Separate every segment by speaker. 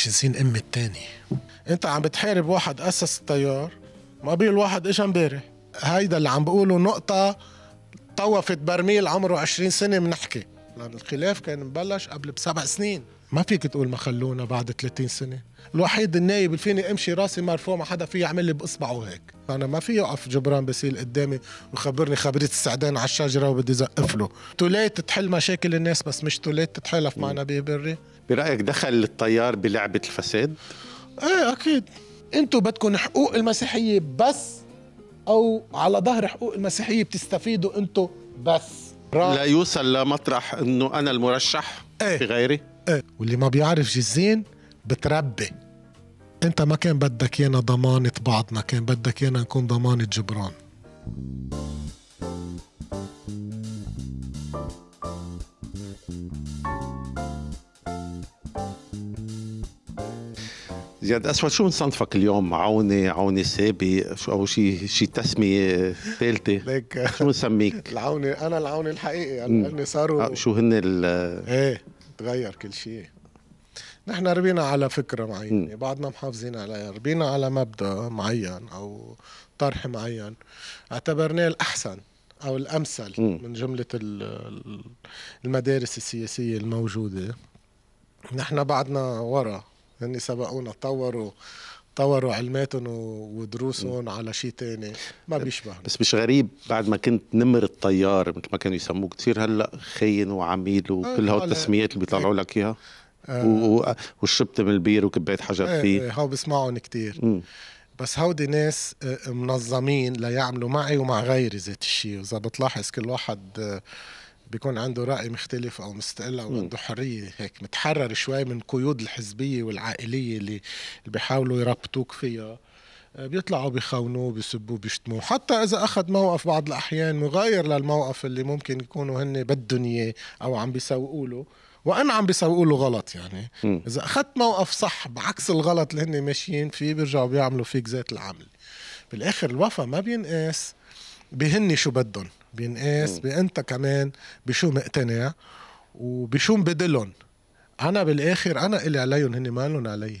Speaker 1: مش نسين أم التاني أنت عم بتحارب واحد أسس التيار مقابل واحد إجا امبارح هيدا اللي عم بقوله نقطة طوفت برميل عمره 20 سنة بنحكي لأن الخلاف كان مبلش قبل بسبع سنين ما فيك تقول ما خلونا بعد 30 سنه الوحيد النايب اللي فيني امشي راسي مرفوع ما حدا فيه يعمل لي باصبعه هيك انا ما في يقف جبران بسيل قدامي وخبرني خبريه السعدان على الشجره وبدي زقف له توليت تحل مشاكل الناس بس مش توليت تتحالف معنا بيبري
Speaker 2: برايك دخل التيار بلعبه الفساد
Speaker 1: ايه اكيد انتوا بدكم حقوق المسيحيه بس او على ظهر حقوق المسيحيه بتستفيدوا انتوا بس
Speaker 2: رأي. لا يوصل لمطرح انه انا المرشح ايه؟ في غيري
Speaker 1: ايه واللي ما بيعرف جزين بتربي انت ما كان بدك ايانا ضمانة بعضنا كان بدك ايانا نكون ضمانة جبران
Speaker 2: زياد اسود شو بنصنفك اليوم عوني عوني سابق او شيء شيء تسميه ثالثه ليك شو بنسميك
Speaker 1: العوني انا العوني الحقيقي يعني صاروا آه،
Speaker 2: شو هن ال
Speaker 1: ايه تغير كل شيء نحن ربينا على فكره معينه بعدنا محافظين عليها ربينا على مبدا معين او طرح معين اعتبرناه الاحسن او الامثل م. من جمله المدارس السياسيه الموجوده نحن بعدنا ورا هن سبقونا طوروا طوروا علماتهم ودروسهم على شيء تاني ما بيشبه
Speaker 2: بس مش غريب بعد ما كنت نمر الطيار مثل ما كانوا يسموك تصير هلا خاين وعميل وكل هالتسميات آه، اللي بيطلعوا لك اياها آه وشربت من البير
Speaker 1: وكبيت حجر آه ايه هو إيه، بسمعهم كتير بس هودي ناس آه، منظمين ليعملوا معي ومع غيري ذات الشيء وإذا بتلاحظ كل واحد آه، بيكون عنده رأي مختلف أو مستقل أو عنده حرية هيك متحرر شوي من قيود الحزبية والعائلية اللي بيحاولوا يربطوك فيها آه، بيطلعوا بيخونوه بيسبوه بيشتموه حتى اذا اخذ موقف بعض الاحيان مغاير للموقف اللي ممكن يكونوا هن بدهم اياه او عم بيسوقوا له وانا عم بيسوقوا له غلط يعني اذا اخذت موقف صح بعكس الغلط اللي هن ماشيين فيه بيرجعوا بيعملوا فيك زيت العمل بالاخر الوفا ما بينقاس بهن شو بدهم بينقاس بانت كمان بشو مقتنع وبشو مبدلهم انا بالاخر انا الي عليهم هن مالهم علي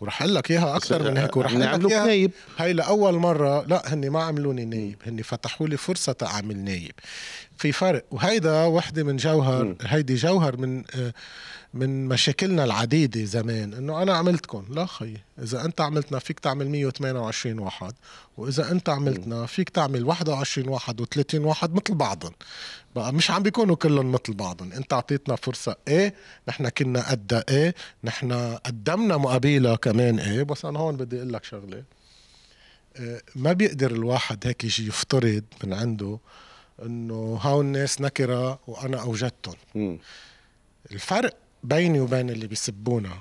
Speaker 1: ورح اقول لك اياها اكثر من هيك ورح آه، اقول لك نايب هي لاول مره لا هن ما عملوني نايب هن فتحوا لي فرصه تعمل نايب في فرق وهيدا وحده من جوهر هيدي جوهر من آه من مشاكلنا العديدة زمان انه انا عملتكم لا خي اذا انت عملتنا فيك تعمل 128 واحد واذا انت عملتنا فيك تعمل 21 واحد و30 واحد مثل بعضهم بقى مش عم بيكونوا كلهم مثل بعضهم انت اعطيتنا فرصة ايه نحن كنا قد ايه نحن قدمنا مقابلة كمان ايه بس انا هون بدي اقول لك شغلة إيه ما بيقدر الواحد هيك يجي يفترض من عنده انه هاو الناس نكرة وانا اوجدتهم الفرق بيني وبين اللي بيسبونا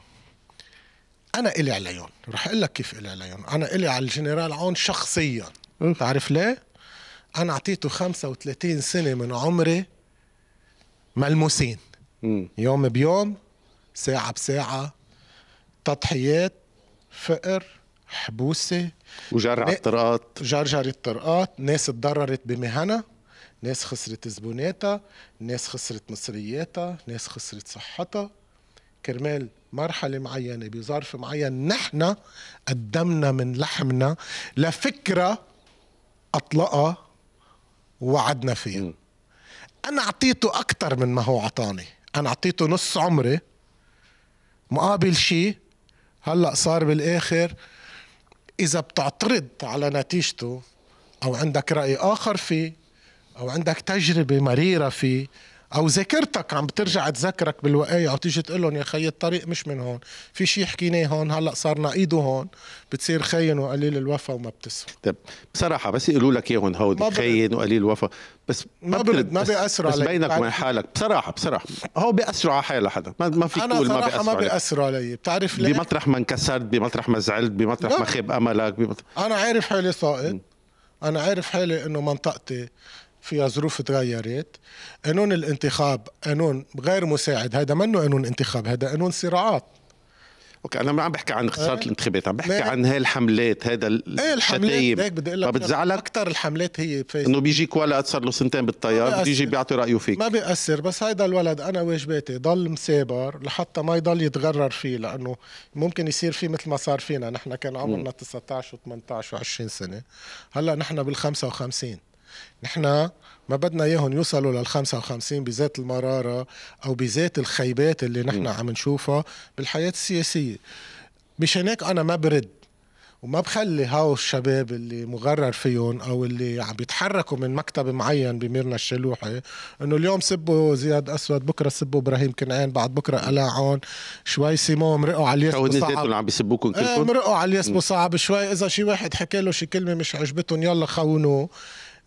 Speaker 1: انا الي عليهم رح اقول لك كيف الي عليهم انا الي على الجنرال عون شخصيا تعرف ليه انا اعطيته 35 سنه من عمري ملموسين يوم بيوم ساعه بساعه تضحيات فقر حبوسه
Speaker 2: وجرع الطرقات
Speaker 1: جرجر الطرقات ناس تضررت بمهنه ناس خسرت زبوناتها ناس خسرت مصرياتها ناس خسرت صحتها كرمال مرحلة معينة بظرف معين نحن قدمنا من لحمنا لفكرة أطلقها ووعدنا فيها أنا أعطيته أكثر من ما هو أعطاني أنا أعطيته نص عمري مقابل شيء هلأ صار بالآخر إذا بتعترض على نتيجته أو عندك رأي آخر فيه او عندك تجربه مريره فيه او ذاكرتك عم بترجع تذكرك بالوقايه او تيجي تقول لهم يا خي الطريق مش من هون في شيء حكيناه هون هلا صار ايده هون بتصير خاين وقليل الوفا وما بتسوى
Speaker 2: طيب بصراحه بس يقولوا لك اياهم هودي خاين وقليل الوفا بس ما برد ما بيأثروا علي بس بينك وبين حالك بصراحه بصراحه هو بيأثروا على حال حدا ما, ما فيك تقول ما بيأثروا ما بيأثروا
Speaker 1: علي بتعرف ليه
Speaker 2: بمطرح ما انكسرت بمطرح ما زعلت بمطرح ما خيب املك بمطرح
Speaker 1: انا عارف حالي صائد انا عارف حالي انه منطقتي فيها ظروف تغيرت قانون الانتخاب قانون غير مساعد هذا منه قانون انتخاب هذا قانون صراعات
Speaker 2: اوكي انا ما عم بحكي عن خساره إيه؟ آه. الانتخابات عم بحكي عن هاي الحملات هذا ايه الحملات هيك بدي اقول لك بتزعلك
Speaker 1: اكثر الحملات هي فيسبوك انه
Speaker 2: بيجيك ولد صار له سنتين بالطيار بيجي بيعطي رايه فيك ما
Speaker 1: بيأثر بس هيدا الولد انا واجباتي ضل مسابر لحتى ما يضل يتغرر فيه لانه ممكن يصير فيه مثل ما صار فينا نحن كان عمرنا 19 و18 و20 سنه هلا نحن بال 55 نحن ما بدنا اياهم يوصلوا لل 55 بذات المراره او بذات الخيبات اللي نحن عم نشوفها بالحياه السياسيه مشان هيك انا ما برد وما بخلي هاو الشباب اللي مغرر فيهم او اللي عم بيتحركوا من مكتب معين بميرنا الشلوحي انه اليوم سبوا زياد اسود بكره سبوا ابراهيم كنعان بعد بكره قلعهم شوي سيمو مرقوا على الياس صعب عم
Speaker 2: بيسبوكم إيه، كلكم مرقوا على الياس
Speaker 1: صعب شوي اذا شي واحد حكى له شي كلمه مش عجبتهم يلا خونوه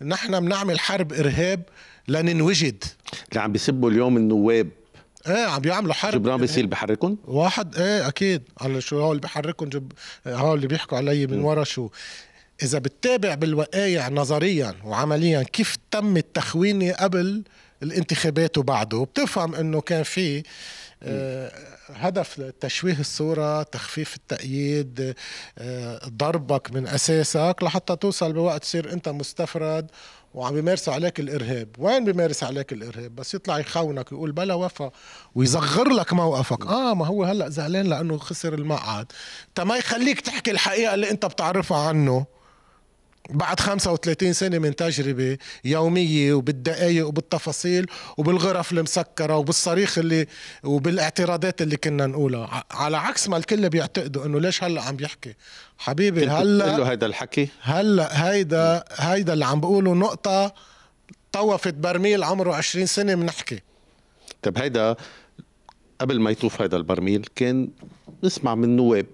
Speaker 1: نحن بنعمل حرب ارهاب لننوجد
Speaker 2: اللي عم بيسبوا اليوم النواب ايه عم بيعملوا حرب جبران بيصير إيه. بحركهم؟
Speaker 1: واحد ايه اكيد على شو هو اللي بحركهم جب... هو اللي بيحكوا علي من ورا شو اذا بتتابع بالوقايع نظريا وعمليا كيف تم التخوين قبل الانتخابات وبعده بتفهم انه كان في آه هدف تشويه الصورة تخفيف التأييد آه، ضربك من أساسك لحتى توصل بوقت تصير أنت مستفرد وعم بيمارسوا عليك الارهاب وين بيمارس عليك الارهاب بس يطلع يخونك يقول بلا وفا ويصغر لك موقفك اه ما هو هلا زعلان لانه خسر المقعد تا ما يخليك تحكي الحقيقه اللي انت بتعرفها عنه بعد 35 سنة من تجربة يومية وبالدقايق وبالتفاصيل وبالغرف المسكرة وبالصريخ اللي وبالاعتراضات اللي كنا نقولها على عكس ما الكل بيعتقدوا انه ليش هلا عم يحكي حبيبي هلا له هيدا الحكي هلا هيدا هيدا اللي عم بقوله نقطة طوفت برميل عمره 20 سنة بنحكي
Speaker 2: طيب هيدا قبل ما يطوف هيدا البرميل كان نسمع من نواب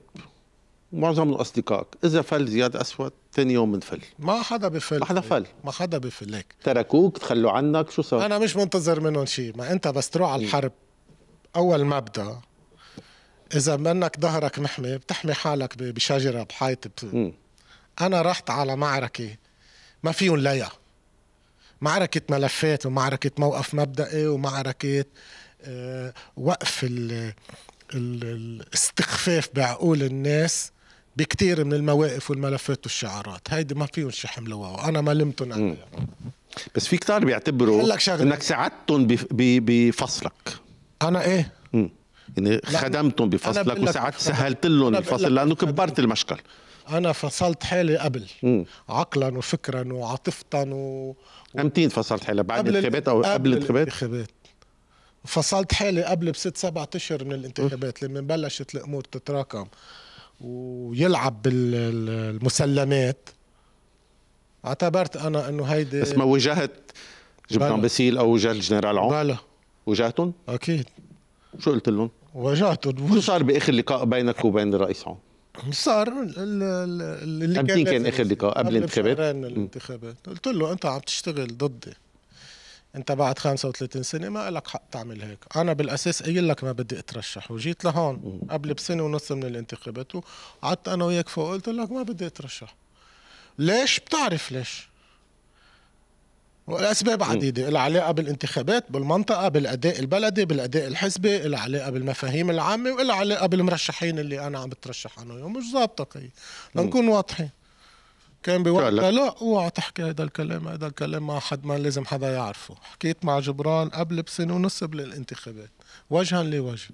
Speaker 2: معظم الاصدقاء اذا فل زياد اسود ثاني يوم بنفل
Speaker 1: ما حدا بفل ما حدا فل ما حدا بفل هيك
Speaker 2: تركوك تخلوا عنك شو صار انا
Speaker 1: مش منتظر منهم شيء ما انت بس تروح على الحرب اول مبدا اذا منك ظهرك محمي بتحمي حالك بشجره بحيط انا رحت على معركه ما فيهم ليا معركة ملفات ومعركة موقف مبدئي ومعركة آه، وقف الاستخفاف بعقول الناس بكتير من المواقف والملفات والشعارات هيدي ما فيهم شي واو انا ما لمتهم عليها
Speaker 2: بس في كتار بيعتبروا انك ساعدتهم بفصلك انا ايه مم. يعني خدمتهم بفصلك وساعدت سهلت لهم الفصل لانه كبرت المشكل
Speaker 1: انا فصلت حالي قبل مم. عقلا وفكرا وعاطفة و
Speaker 2: امتين فصلت حالي بعد الانتخابات او قبل الانتخابات؟ الانتخابات
Speaker 1: فصلت حالي قبل بست سبعة اشهر من الانتخابات لما بلشت الامور تتراكم ويلعب بالمسلمات اعتبرت انا انه هيدي بس ما واجهت
Speaker 2: جبتان باسيل او واجهت الجنرال عون بلا واجهتهم؟ اكيد شو قلت لهم؟ واجهتهم شو صار باخر لقاء بينك وبين الرئيس عون؟
Speaker 1: صار اللي كان كان اخر لقاء قبل الانتخابات؟ قبل الانتخابات قلت له انت عم تشتغل ضدي انت بعد 35 سنه ما لك حق تعمل هيك انا بالاساس قايل لك ما بدي اترشح وجيت لهون قبل بسنه ونص من الانتخابات وقعدت انا وياك فوق قلت لك ما بدي اترشح ليش بتعرف ليش والاسباب عديده العلاقه علاقه بالانتخابات بالمنطقه بالاداء البلدي بالاداء الحزبي العلاقه علاقه بالمفاهيم العامه والعلاقه علاقه بالمرشحين اللي انا عم بترشح انا وياهم مش ظابطه لنكون واضحين كان بوقتها لا اوعى تحكي هذا الكلام هذا الكلام مع حد ما لازم حدا يعرفه حكيت مع جبران قبل بسنه ونص قبل الانتخابات وجها لوجه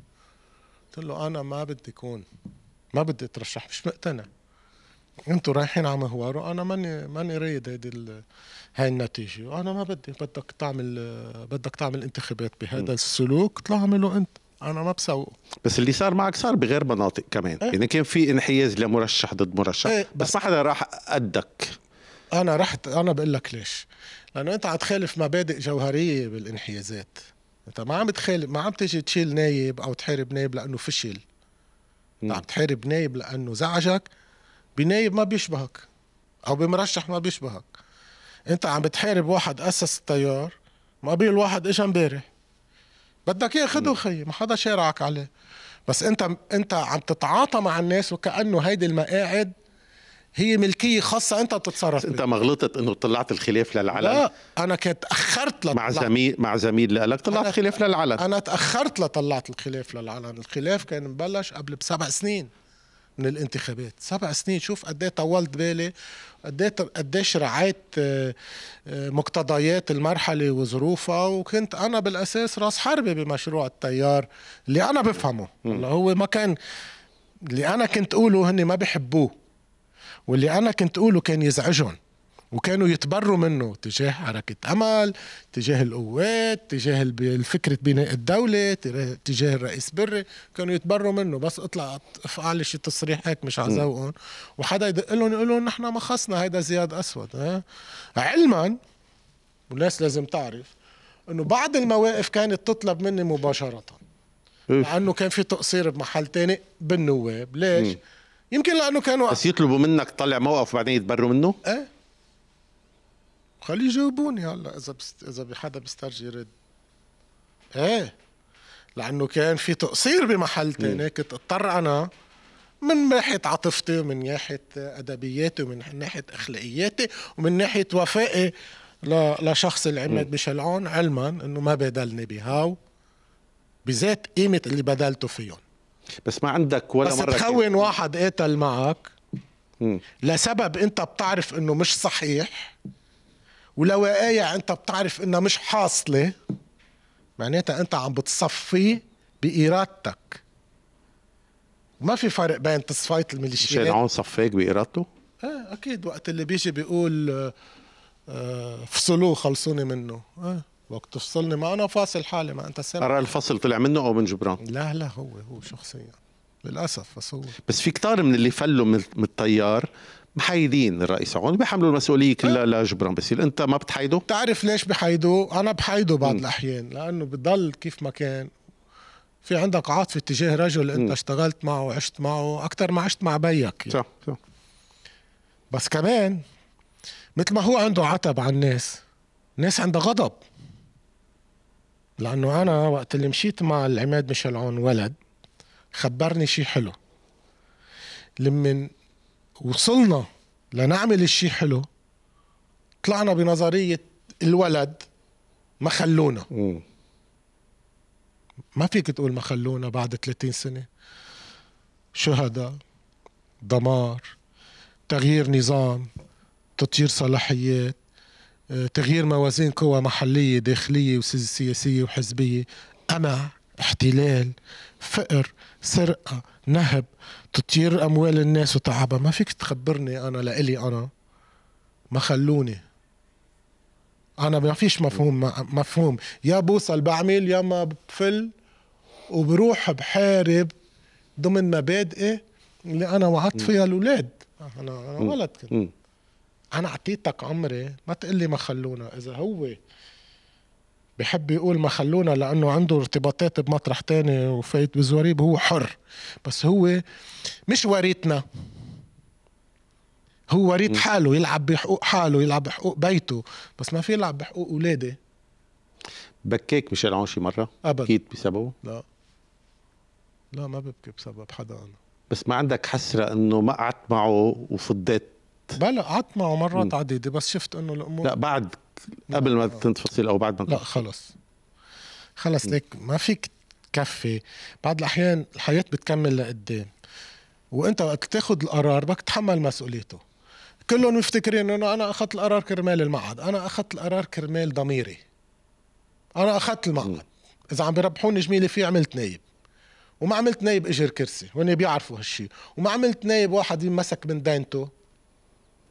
Speaker 1: قلت له انا ما بدي كون ما بدي اترشح مش مقتنع انتوا رايحين على مهوار وانا ماني ماني رايد هيدي هاي النتيجه وانا ما بدي بدك تعمل بدك تعمل انتخابات بهذا السلوك طلع اعمله انت انا ما بسوقه
Speaker 2: بس اللي صار معك صار بغير مناطق كمان ايه؟ يعني كان في انحياز لمرشح ضد مرشح ايه بس, بس ما حدا راح قدك
Speaker 1: انا رحت انا بقول لك ليش لانه انت عم تخالف مبادئ جوهريه بالانحيازات انت ما عم تخالف ما عم تيجي تشيل نايب او تحارب نايب لانه فشل انت نعم. عم تحارب نايب لانه زعجك بنايب ما بيشبهك او بمرشح ما بيشبهك انت عم بتحارب واحد اسس التيار مقابل واحد اجى امبارح بدك اياه خده خيي ما حدا شارعك عليه بس انت انت عم تتعاطى مع الناس وكانه هيدي المقاعد هي ملكية خاصة أنت بتتصرف أنت ما
Speaker 2: غلطت أنه طلعت الخلاف للعلن لا أنا كنت تأخرت لطلعت مع زميل مع زميل لك طلعت
Speaker 1: خلاف للعلن أنا تأخرت لطلعت الخلاف للعلن الخلاف كان مبلش قبل بسبع سنين من الانتخابات سبع سنين شوف قد ايه طولت بالي قد ايه قديش إيه رعيت آه، آه، مقتضيات المرحله وظروفها وكنت انا بالاساس راس حربه بمشروع التيار اللي انا بفهمه اللي هو ما كان اللي انا كنت اقوله هن ما بحبوه واللي انا كنت اقوله كان يزعجهم وكانوا يتبروا منه تجاه حركة أمل تجاه القوات تجاه فكرة بناء الدولة تجاه الرئيس بري كانوا يتبروا منه بس اطلع افعل شي تصريح هيك مش عزوقهم وحدا يدق لهم يقول لهم نحن ما خصنا هيدا زياد أسود ها؟ علما والناس لازم تعرف انه بعض المواقف كانت تطلب مني مباشرة لأنه كان في تقصير بمحل تاني بالنواب ليش؟ يمكن لأنه كانوا
Speaker 2: بس يطلبوا منك تطلع موقف وبعدين يتبروا منه؟
Speaker 1: ايه خلي يجاوبوني هلا اذا بست... اذا حدا بيسترجي يرد ايه لانه كان في تقصير بمحل تاني كنت اضطر انا من ناحيه عاطفتي ومن ناحيه ادبياتي ومن ناحيه اخلاقياتي ومن ناحيه وفائي ل... لشخص اللي عملت بشلعون علما انه ما بادلني بهاو بذات قيمه اللي بدلته فيهم بس ما عندك ولا بس مره تخون واحد قاتل معك مم. لسبب انت بتعرف انه مش صحيح ولو آية أنت بتعرف إنها مش حاصلة معناتها أنت عم بتصفيه بإرادتك ما في فرق بين تصفية الميليشيات مشان عون
Speaker 2: صفاك بإرادته؟
Speaker 1: ايه أكيد وقت اللي بيجي بيقول آه، آه، فصلوه خلصوني منه ايه وقت تفصلني ما أنا فاصل حالي ما أنت سامع قرار
Speaker 2: الفصل طلع منه أو من جبران؟
Speaker 1: لا لا هو هو شخصيا للأسف بس هو
Speaker 2: بس في كتار من اللي فلوا من التيار محايدين الرئيس عون بيحملوا المسؤوليه كلها أه. لجبران باسيل انت ما بتحايده
Speaker 1: بتعرف ليش بحايده انا بحايده بعض م. الاحيان لانه بضل كيف ما كان في عندك عاطفه تجاه رجل انت م. اشتغلت معه وعشت معه اكثر ما عشت مع بيك يعني. صح صح بس كمان مثل ما هو عنده عتب على الناس الناس عندها غضب لانه انا وقت اللي مشيت مع العماد ميشيل عون ولد خبرني شيء حلو لمن وصلنا لنعمل الشيء حلو طلعنا بنظرية الولد ما خلونا ما فيك تقول ما خلونا بعد 30 سنة شهداء دمار تغيير نظام تطير صلاحيات آه، تغيير موازين قوى محلية داخلية وسياسية وحزبية قمع احتلال فقر سرقة نهب تطير أموال الناس وتعبها ما فيك تخبرني أنا لإلي أنا ما خلوني أنا ما فيش مفهوم مفهوم يا بوصل بعمل يا ما بفل وبروح بحارب ضمن مبادئي اللي أنا وعدت فيها الأولاد أنا أنا ولد كنت أنا أعطيتك عمري ما تقلي ما خلونا إذا هو بحب يقول ما خلونا لانه عنده ارتباطات بمطرح تاني وفايت بزواريب هو حر بس هو مش وريتنا هو وريت حاله يلعب بحقوق حاله يلعب بحقوق بيته بس ما في يلعب بحقوق اولاده
Speaker 2: بكيك ميشيل شي مره ابدا بكيت بسببه
Speaker 1: لا لا ما ببكي بسبب حدا انا
Speaker 2: بس ما عندك حسره انه ما قعدت معه وفضيت
Speaker 1: بلا قعدت معه مرات عديده بس شفت انه الامور لا
Speaker 2: بعد قبل ما تنفصل او بعد ما لا
Speaker 1: خلص خلص ليك ما فيك تكفي بعض الاحيان الحياه بتكمل لقدام إيه؟ وانت وقت تاخذ القرار بدك تتحمل مسؤوليته كلهم مفتكرين انه انا اخذت القرار كرمال المعهد انا اخذت القرار كرمال ضميري انا اخذت المعهد اذا عم بيربحوني جميله فيه عملت نايب وما عملت نايب اجر كرسي هن بيعرفوا هالشي وما عملت نايب واحد يمسك من دينته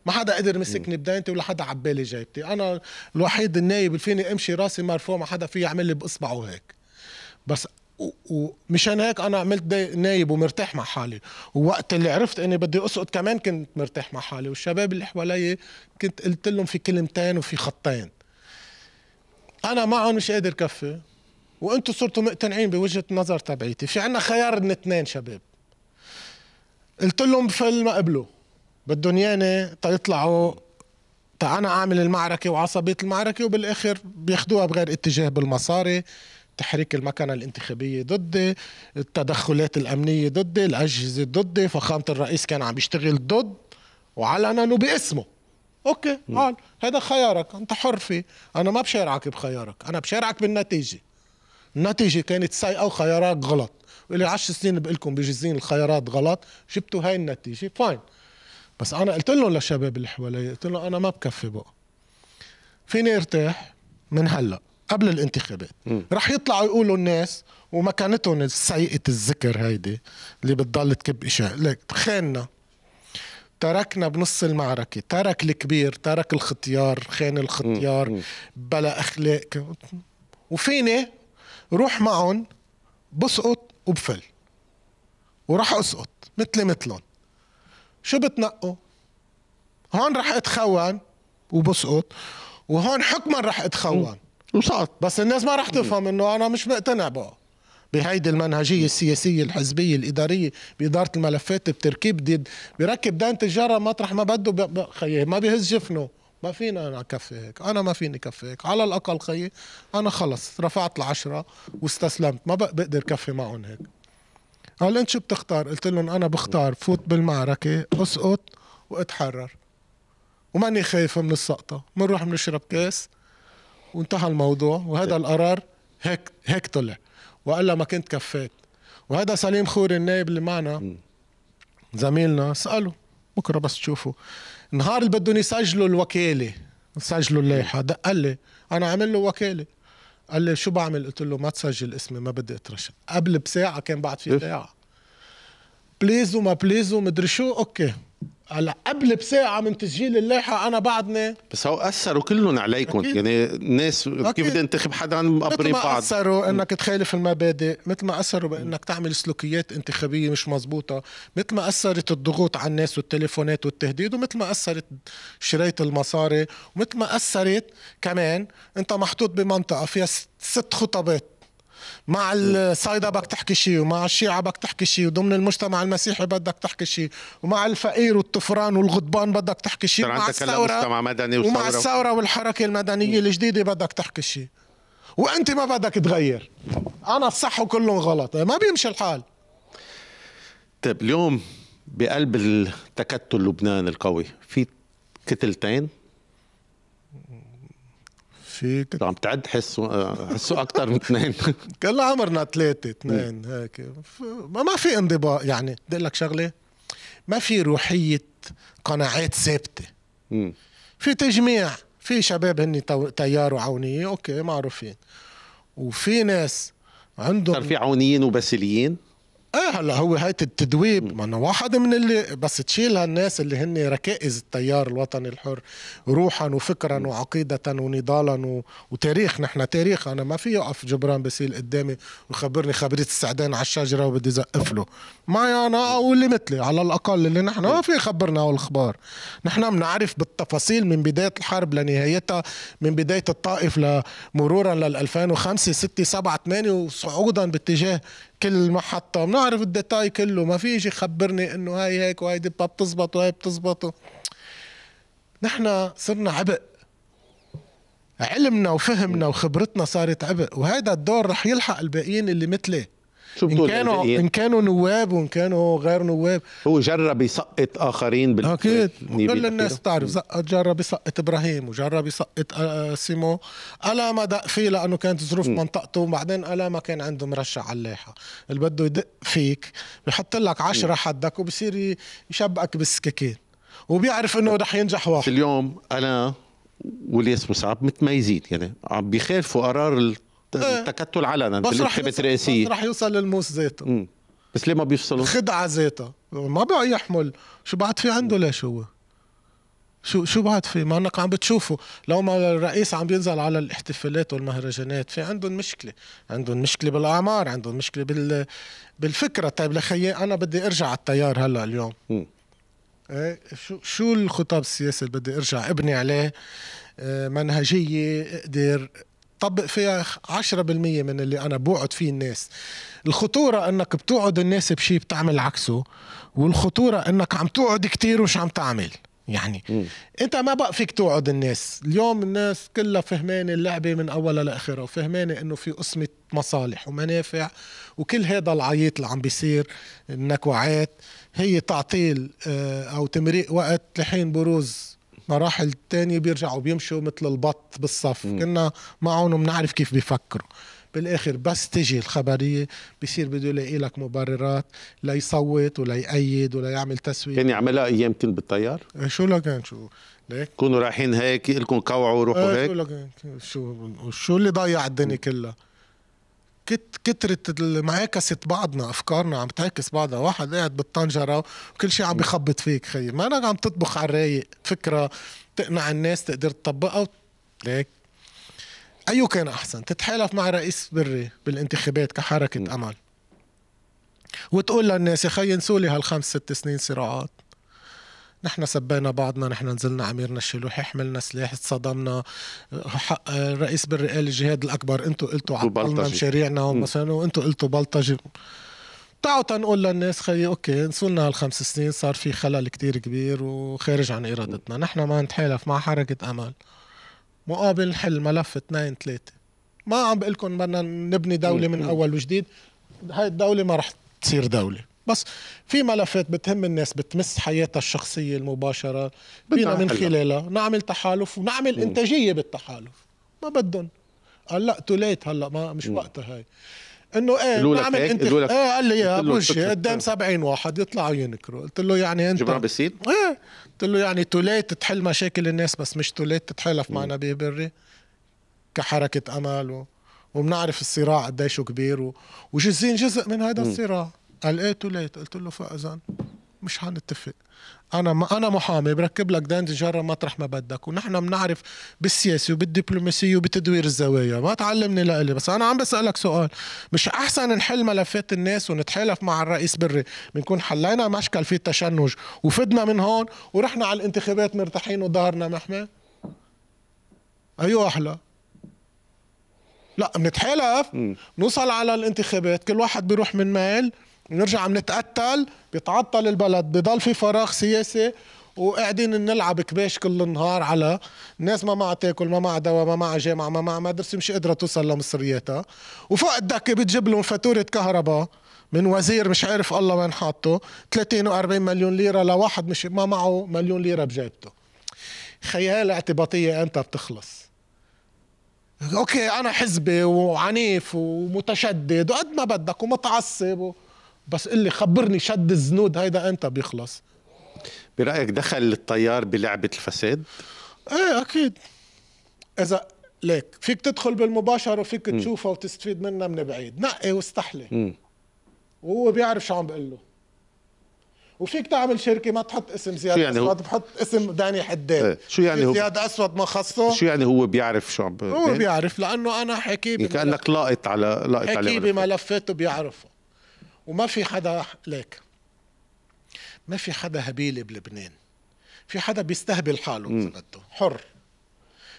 Speaker 1: ما حدا قدر مسكني بدينتي ولا حدا عبالي جيبتي انا الوحيد النايب اللي فيني امشي راسي مرفوع ما حدا في يعمل لي باصبعه هيك بس ومشان هيك انا عملت نايب ومرتاح مع حالي ووقت اللي عرفت اني بدي اسقط كمان كنت مرتاح مع حالي والشباب اللي حوالي كنت قلت لهم في كلمتين وفي خطين انا معهم مش قادر كفي وانتم صرتوا مقتنعين بوجهه النظر تبعيتي في عنا خيار من اثنين شباب قلت لهم فل ما قبلوا بدهم ياني تيطلعوا تا انا اعمل المعركه وعصبيه المعركه وبالاخر بياخدوها بغير اتجاه بالمصاري تحريك المكنه الانتخابيه ضدي التدخلات الامنيه ضدي الاجهزه ضدي فخامه الرئيس كان عم يشتغل ضد وعلنا باسمه اوكي قال هذا خيارك انت حر فيه انا ما بشارعك بخيارك انا بشارعك بالنتيجه النتيجه كانت سيئه وخيارات غلط ولي 10 سنين بقول لكم بجزين الخيارات غلط جبتوا هاي النتيجه فاين بس انا قلت لهم للشباب اللي حوالي قلت لهم انا ما بكفي بقى فيني ارتاح من هلا قبل الانتخابات راح رح يطلعوا يقولوا الناس ومكانتهم سيئة الذكر هيدي اللي بتضل تكب اشياء ليك خاننا تركنا بنص المعركة ترك الكبير ترك الختيار خان الختيار بلا أخلاق وفيني روح معهم بسقط وبفل وراح أسقط مثلي مثلهم شو بتنقوا هون رح اتخون وبسقط وهون حكما رح اتخون وسقط بس الناس ما رح تفهم انه انا مش مقتنع بقى بهيدي المنهجيه السياسيه الحزبيه الاداريه باداره الملفات بتركيب ديد بركب دان تجاره مطرح ما بده خيي ما بيهز جفنه ما فينا انا كفي هيك انا ما فيني كفي هيك على الاقل خيي انا خلص رفعت العشره واستسلمت ما بقدر كفي معهم هيك قال انت شو بتختار قلت لهم انا بختار فوت بالمعركه اسقط واتحرر وماني خايفه من السقطه بنروح بنشرب كاس وانتهى الموضوع وهذا طيب. القرار هيك هيك طلع والا ما كنت كفيت وهذا سليم خوري النائب اللي معنا زميلنا ساله بكره بس تشوفوا نهار اللي بدهم يسجلوا الوكاله سجلوا اللائحه دق لي انا عامل له وكاله قال لي شو بعمل قلت له ما تسجل اسمي ما بدي اترشح قبل بساعه كان بعد في ساعه بليز وما بليز ومدري شو اوكي هلا قبل بساعة من تسجيل اللائحة أنا بعدني بس
Speaker 2: هو أثروا كلهم عليكم أكيد. يعني الناس كيف بدي انتخب حدا مقبرين بعض مثل ما أثروا إنك
Speaker 1: تخالف المبادئ مثل ما أثروا بإنك تعمل سلوكيات انتخابية مش مزبوطة مثل ما أثرت الضغوط على الناس والتليفونات والتهديد ومثل ما أثرت شراية المصاري ومثل ما أثرت كمان أنت محطوط بمنطقة فيها ست خطبات مع الصيدا بدك تحكي شيء ومع الشيعة بدك تحكي شيء وضمن المجتمع المسيحي بدك تحكي شيء ومع الفقير والطفران والغضبان بدك تحكي شيء مع الثورة مجتمع مدني ومع الثورة والحركة المدنية الجديدة بدك تحكي شيء وانت ما بدك تغير انا الصح وكلهم غلط ما بيمشي الحال
Speaker 2: طيب اليوم بقلب التكتل اللبناني القوي في كتلتين فيك عم تعد حسه آه، حسه اكثر من اثنين
Speaker 1: كل عمرنا ثلاثه اثنين هيك ما ما في انضباط يعني بدي اقول لك شغله ما في روحيه قناعات ثابته في تجميع في شباب هن تيار وعونيه اوكي معروفين وفي ناس عندهم صار في عونيين وباسليين ايه هلا هو هاي التدويب ما انه واحد من اللي بس تشيل هالناس اللي هن ركائز التيار الوطني الحر روحا وفكرا وعقيده ونضالا و... وتاريخ نحن تاريخ انا ما في يقف جبران بسيل قدامي ويخبرني خبريه السعدان على الشجره وبدي زقف له ما انا او اللي مثلي على الاقل اللي نحن ما في يخبرنا هالاخبار نحن بنعرف بالتفاصيل من بدايه الحرب لنهايتها من بدايه الطائف مرورا لل 2005 6 7 8 وصعودا باتجاه كل محطة بنعرف الديتاي كله ما في شيء خبرني انه هاي هيك وهي دبة بتزبط وهي بتزبط نحن صرنا عبء علمنا وفهمنا وخبرتنا صارت عبء وهذا الدور رح يلحق الباقيين اللي مثلي ان كانوا إيه؟ ان كانوا نواب وان كانوا غير نواب
Speaker 2: هو جرب يسقط اخرين بال اكيد كل الناس بتعرف
Speaker 1: جرب يسقط ابراهيم وجرب يسقط آه، آه، سيمون الا ما دق فيه لانه كانت ظروف منطقته وبعدين الا ما كان عنده مرشح على اللائحه اللي بده يدق فيك بحط لك عشرة حدك وبصير يشبقك بالسكاكين وبيعرف انه رح ينجح واحد اليوم انا
Speaker 2: والياس مصعب متميزين يعني عم بيخالفوا قرار إيه. تكتل علنا بالانتخابات الرئاسيه رح
Speaker 1: يوصل للموس ذاته بس ليه ما بيفصلوا؟ خدعه ذاتها ما بقى يحمل شو بعد في عنده ليش هو؟ شو شو بعد في ما انك عم بتشوفه لو ما الرئيس عم بينزل على الاحتفالات والمهرجانات في عندهم مشكله عندهم مشكله بالاعمار عندهم مشكله بال بالفكره طيب لخيي انا بدي ارجع على التيار هلا اليوم م. ايه شو شو الخطاب السياسي اللي بدي ارجع ابني عليه إيه، منهجيه اقدر طبق فيها 10% من اللي انا بوعد فيه الناس الخطوره انك بتوعد الناس بشيء بتعمل عكسه والخطوره انك عم توعد كتير وش عم تعمل يعني م. انت ما بقى فيك توعد الناس اليوم الناس كلها فهمانه اللعبه من اولها لاخرها وفهمانه انه في قسمه مصالح ومنافع وكل هذا العيط اللي عم بيصير النكوعات هي تعطيل آه، او تمريق وقت لحين بروز مراحل تانية بيرجعوا بيمشوا مثل البط بالصف م. كنا معهم وبنعرف كيف بيفكروا بالاخر بس تجي الخبريه بصير بده يلاقي لك مبررات ليصوت وليأيد وليعمل تسويه كان
Speaker 2: يعملها ايام كنت بالطيار؟
Speaker 1: إيه، شو لك كان شو ليك
Speaker 2: كونوا رايحين هيك لكم قوعوا وروحوا إيه، هيك شو
Speaker 1: لك شو شو اللي ضيع الدنيا كلها كترت معاكسة بعضنا أفكارنا عم تعكس بعضها واحد قاعد بالطنجرة وكل شيء عم بخبط فيك خيي ما أنا عم تطبخ على الرايق فكرة تقنع الناس تقدر تطبقها ليك أيو كان أحسن تتحالف مع رئيس بري بالانتخابات كحركة أمل وتقول للناس يا خي انسوا لي هالخمس ست سنين صراعات نحن سبينا بعضنا نحن نزلنا عميرنا الشلوحي حملنا سلاح اتصدمنا حق الرئيس بالرئال الجهاد الاكبر انتم قلتوا عطلنا مشاريعنا ومثلا وانتم قلتوا بلطجي تعوا تنقول للناس خي اوكي نصلنا هالخمس سنين صار في خلل كتير كبير وخارج عن ارادتنا نحن ما نتحالف مع حركه امل مقابل نحل ملف اثنين ثلاثه ما عم بقول لكم بدنا نبني دوله من اول وجديد هاي الدوله ما رح تصير دوله بس في ملفات بتهم الناس بتمس حياتها الشخصية المباشرة فينا من خلالها نعمل تحالف ونعمل مم. إنتاجية بالتحالف ما بدهم قال لا توليت هلا ما مش وقتها هاي انه ايه نعمل انت ايه قال لي اياها بوجهي قدام 70 واحد يطلعوا ينكروا قلت له يعني انت جبران بيصير؟ ايه قلت له يعني توليت تحل مشاكل الناس بس مش توليت تتحالف مع نبيه بري كحركه امل و... وبنعرف الصراع قديش كبير و... وجزين جزء من هذا الصراع قال ايه تو ليت قلت له فأذن مش حنتفق انا ما انا محامي بركب لك دان تجاره مطرح ما بدك ونحن بنعرف بالسياسه وبالدبلوماسيه وبتدوير الزوايا ما تعلمني لإلي بس انا عم بسالك سؤال مش احسن نحل ملفات الناس ونتحالف مع الرئيس بري بنكون حلينا مشكل فيه تشنج وفدنا من هون ورحنا على الانتخابات مرتاحين وظهرنا محمي ايوه احلى لا بنتحالف نوصل على الانتخابات كل واحد بيروح من مال نرجع عم نتقتل بيتعطل البلد بضل في فراغ سياسي وقاعدين نلعب كباش كل النهار على ناس ما معها تاكل ما معها دواء ما معها جامعه ما معها مدرسه مش قادره توصل لمصرياتها وفوق الدكه بتجيب لهم فاتوره كهرباء من وزير مش عارف الله وين حاطه 30 و40 مليون ليره لواحد مش ما معه مليون ليره بجيبته خيال اعتباطيه انت بتخلص اوكي انا حزبي وعنيف ومتشدد وقد ما بدك ومتعصب و... بس اللي خبرني شد الزنود هيدا امتى بيخلص
Speaker 2: برايك دخل التيار بلعبه الفساد
Speaker 1: ايه اكيد اذا ليك فيك تدخل بالمباشر وفيك تشوفها وتستفيد منها من بعيد نقي واستحلي م. وهو بيعرف شو عم بقول له وفيك تعمل شركه ما تحط اسم زياد شو يعني اسود بحط اسم داني حداد اه. شو يعني هو زياد اسود ما خصه شو
Speaker 2: يعني هو بيعرف شو عم هو
Speaker 1: بيعرف لانه انا حكي يعني
Speaker 2: كانك لاقط على لاقط عليه حكي
Speaker 1: بملفاته بيعرفها وما في حدا ليك ما في حدا هبيل بلبنان في حدا بيستهبل حاله اذا بده حر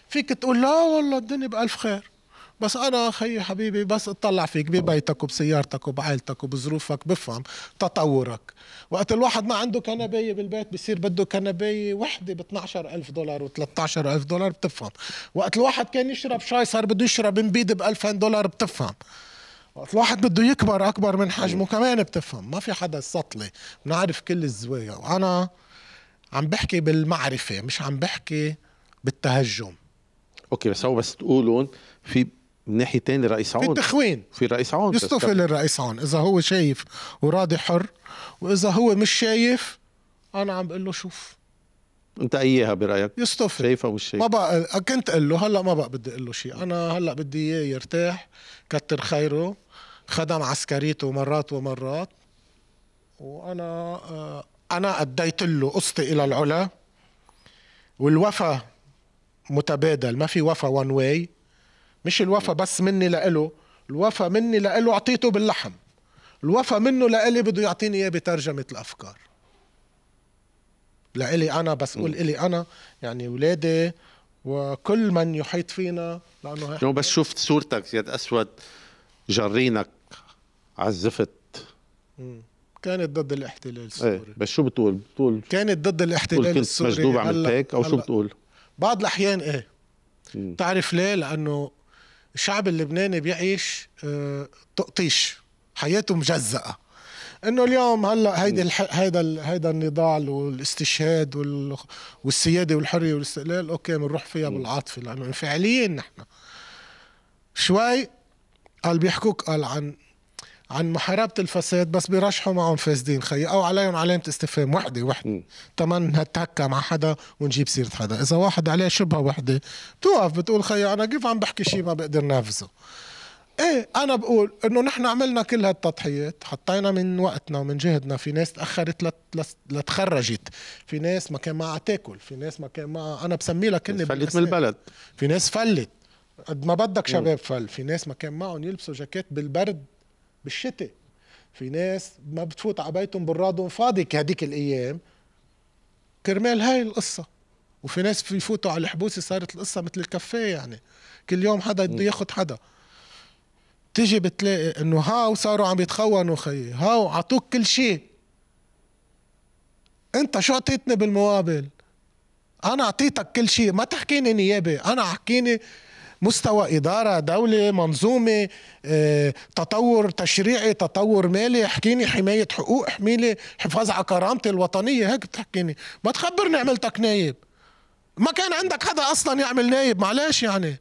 Speaker 1: فيك تقول لا والله الدنيا بألف خير بس انا اخي حبيبي بس اطلع فيك ببيتك وبسيارتك وبعائلتك وبظروفك بفهم تطورك وقت الواحد ما عنده كنبية بالبيت بصير بده كنبية وحده ب 12000 دولار و13000 دولار بتفهم وقت الواحد كان يشرب شاي صار بده يشرب مبيد ب 2000 دولار بتفهم وقت الواحد بده يكبر اكبر من حجمه إيه. كمان بتفهم ما في حدا سطلي بنعرف كل الزوايا وانا عم بحكي بالمعرفه مش عم بحكي بالتهجم
Speaker 2: اوكي بس هو بس تقولون في من ناحيه تاني رئيس عون في التخوين في رئيس عون يستفل
Speaker 1: الرئيس عون اذا هو شايف وراضي حر واذا هو مش شايف انا عم بقول له شوف
Speaker 2: انت اياها برايك يستفرق شايفها والشيء ما بقى
Speaker 1: كنت اقول له هلا ما بقى بدي اقول له شيء انا هلا بدي اياه يرتاح كتر خيره خدم عسكريته مرات ومرات وانا آه، انا اديت له قصتي الى العلا والوفاء متبادل ما في وفاء وان واي مش الوفاء بس مني لإله الوفاء مني لإله اعطيته باللحم الوفاء منه لإلي بده يعطيني اياه بترجمه الافكار لإلي انا بس قول الي انا يعني اولادي وكل من يحيط فينا لانه
Speaker 2: يوم بس شفت صورتك زياد اسود جرينك عزفت
Speaker 1: كانت ضد الاحتلال إيه، السوري ايه بس شو بتقول؟ بتقول كانت ضد الاحتلال كنت السوري مجذوب عملت هيك او شو بتقول؟ بعض الاحيان ايه بتعرف تعرف ليه؟ لانه الشعب اللبناني بيعيش آه، تقطيش حياته مجزأة انه اليوم هلا هيدي هيدا هيدا النضال والاستشهاد والسياده والحريه والاستقلال اوكي بنروح فيها بالعاطفه لانه انفعاليين نحن شوي قال بيحكوك قال عن عن محاربة الفساد بس بيرشحوا معهم فاسدين خي أو عليهم علامة استفهام وحدة وحدة تمن نتهكى مع حدا ونجيب سيرة حدا إذا واحد عليه شبهة وحدة بتوقف بتقول خي أنا كيف عم بحكي شيء ما بقدر نافذه ايه انا بقول انه نحن عملنا كل هالتضحيات حطينا من وقتنا ومن جهدنا في ناس تاخرت لتخرجت في ناس ما كان معها تاكل في ناس ما كان معها انا بسمي لك كلمه فلت من البلد في ناس فلت قد ما بدك شباب فل في ناس ما كان معهم يلبسوا جاكيت بالبرد بالشتاء في ناس ما بتفوت على بيتهم برادهم فاضي كهديك الايام كرمال هاي القصه وفي ناس بيفوتوا على الحبوسه صارت القصه مثل الكافيه يعني كل يوم حدا بده ياخذ حدا تجي بتلاقي انه هاو صاروا عم يتخونوا خيي هاو عطوك كل شيء انت شو اعطيتني بالمقابل انا اعطيتك كل شيء ما تحكيني نيابه انا احكيني مستوى إدارة دولة منظومة آه، تطور تشريعي تطور مالي احكيني حماية حقوق احميلي حفاظ على كرامتي الوطنية هيك بتحكيني ما تخبرني عملتك نايب ما كان عندك حدا أصلا يعمل نايب معلش يعني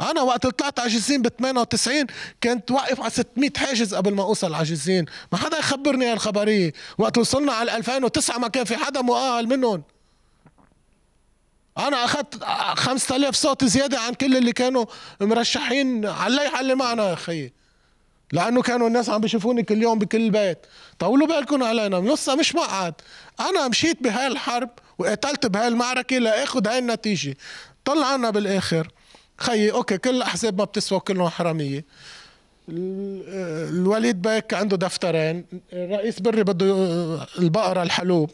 Speaker 1: انا وقت طلعت عجزين ب 98 كنت واقف على 600 حاجز قبل ما اوصل عجزين ما حدا يخبرني هالخبريه وقت وصلنا على 2009 ما كان في حدا مؤهل منهم انا اخذت 5000 صوت زياده عن كل اللي كانوا مرشحين على الليحه اللي معنا يا خيي لانه كانوا الناس عم بيشوفوني كل يوم بكل بيت طولوا طيب، بالكم علينا نصها مش مقعد انا مشيت بهاي الحرب وقتلت بهاي المعركه لاخذ هاي النتيجه طلعنا بالاخر خيي اوكي كل الاحزاب ما بتسوى كلهم حراميه الوليد بيك عنده دفترين الرئيس بري بده البقره الحلوب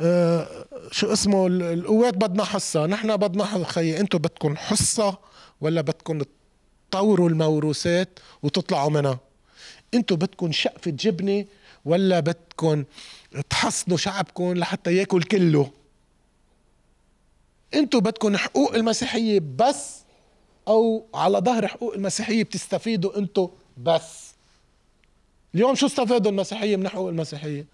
Speaker 1: آه شو اسمه القوات بدنا حصه نحن بدنا خيي انتم بدكم حصه ولا بدكم تطوروا الموروثات وتطلعوا منها انتم بدكم شقفه جبنه ولا بدكم تحصنوا شعبكم لحتى ياكل كله انتم بدكم حقوق المسيحيه بس او على ظهر حقوق المسيحيه بتستفيدوا انتو بس اليوم شو استفادوا المسيحيه من حقوق المسيحيه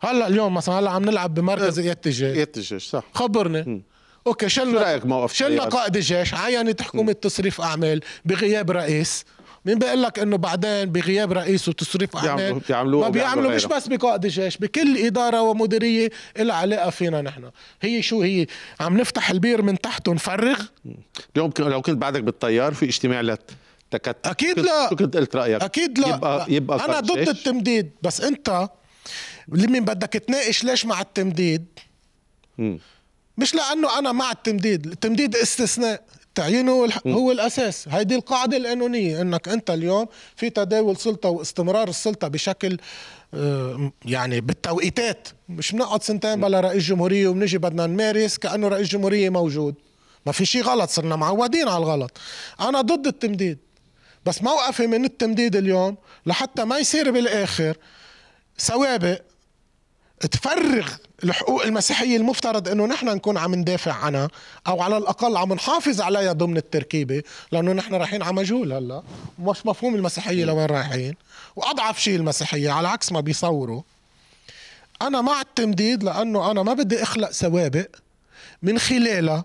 Speaker 1: هلا اليوم مثلا هلا عم نلعب بمركز يتجه الجيش الجيش صح خبرني م. اوكي شلنا شو رايك موقف شلنا قائد الجيش عينت حكومه تصريف اعمال بغياب رئيس مين بيقول لك انه بعدين بغياب رئيس وتصريف اعمال بيعملوه ما بيعملوا مش بس بقائد جيش بكل اداره ومديريه لها علاقه فينا نحن هي شو هي عم نفتح البير من تحت ونفرغ
Speaker 2: اليوم لو كنت بعدك بالطيار في اجتماع لت تكت... اكيد كنت... لا شو كنت قلت رايك
Speaker 1: اكيد لا يبقى, يبقى انا ضد التمديد بس انت لمين بدك تناقش ليش مع التمديد م. مش لانه انا مع التمديد التمديد استثناء تعيينه هو, هو الاساس هيدي القاعده القانونيه انك انت اليوم في تداول سلطه واستمرار السلطه بشكل آه، يعني بالتوقيتات مش بنقعد سنتين بلا رئيس جمهوريه وبنجي بدنا نمارس كانه رئيس جمهوريه موجود ما في شيء غلط صرنا معودين على الغلط انا ضد التمديد بس موقفي من التمديد اليوم لحتى ما يصير بالاخر سوابق تفرغ الحقوق المسيحيه المفترض انه نحن نكون عم ندافع عنها او على الاقل عم نحافظ عليها ضمن التركيبه لانه نحن رايحين على مجهول هلا مش مفهوم المسيحيه لوين رايحين واضعف شيء المسيحيه على عكس ما بيصوروا انا مع التمديد لانه انا ما بدي اخلق سوابق من خلالها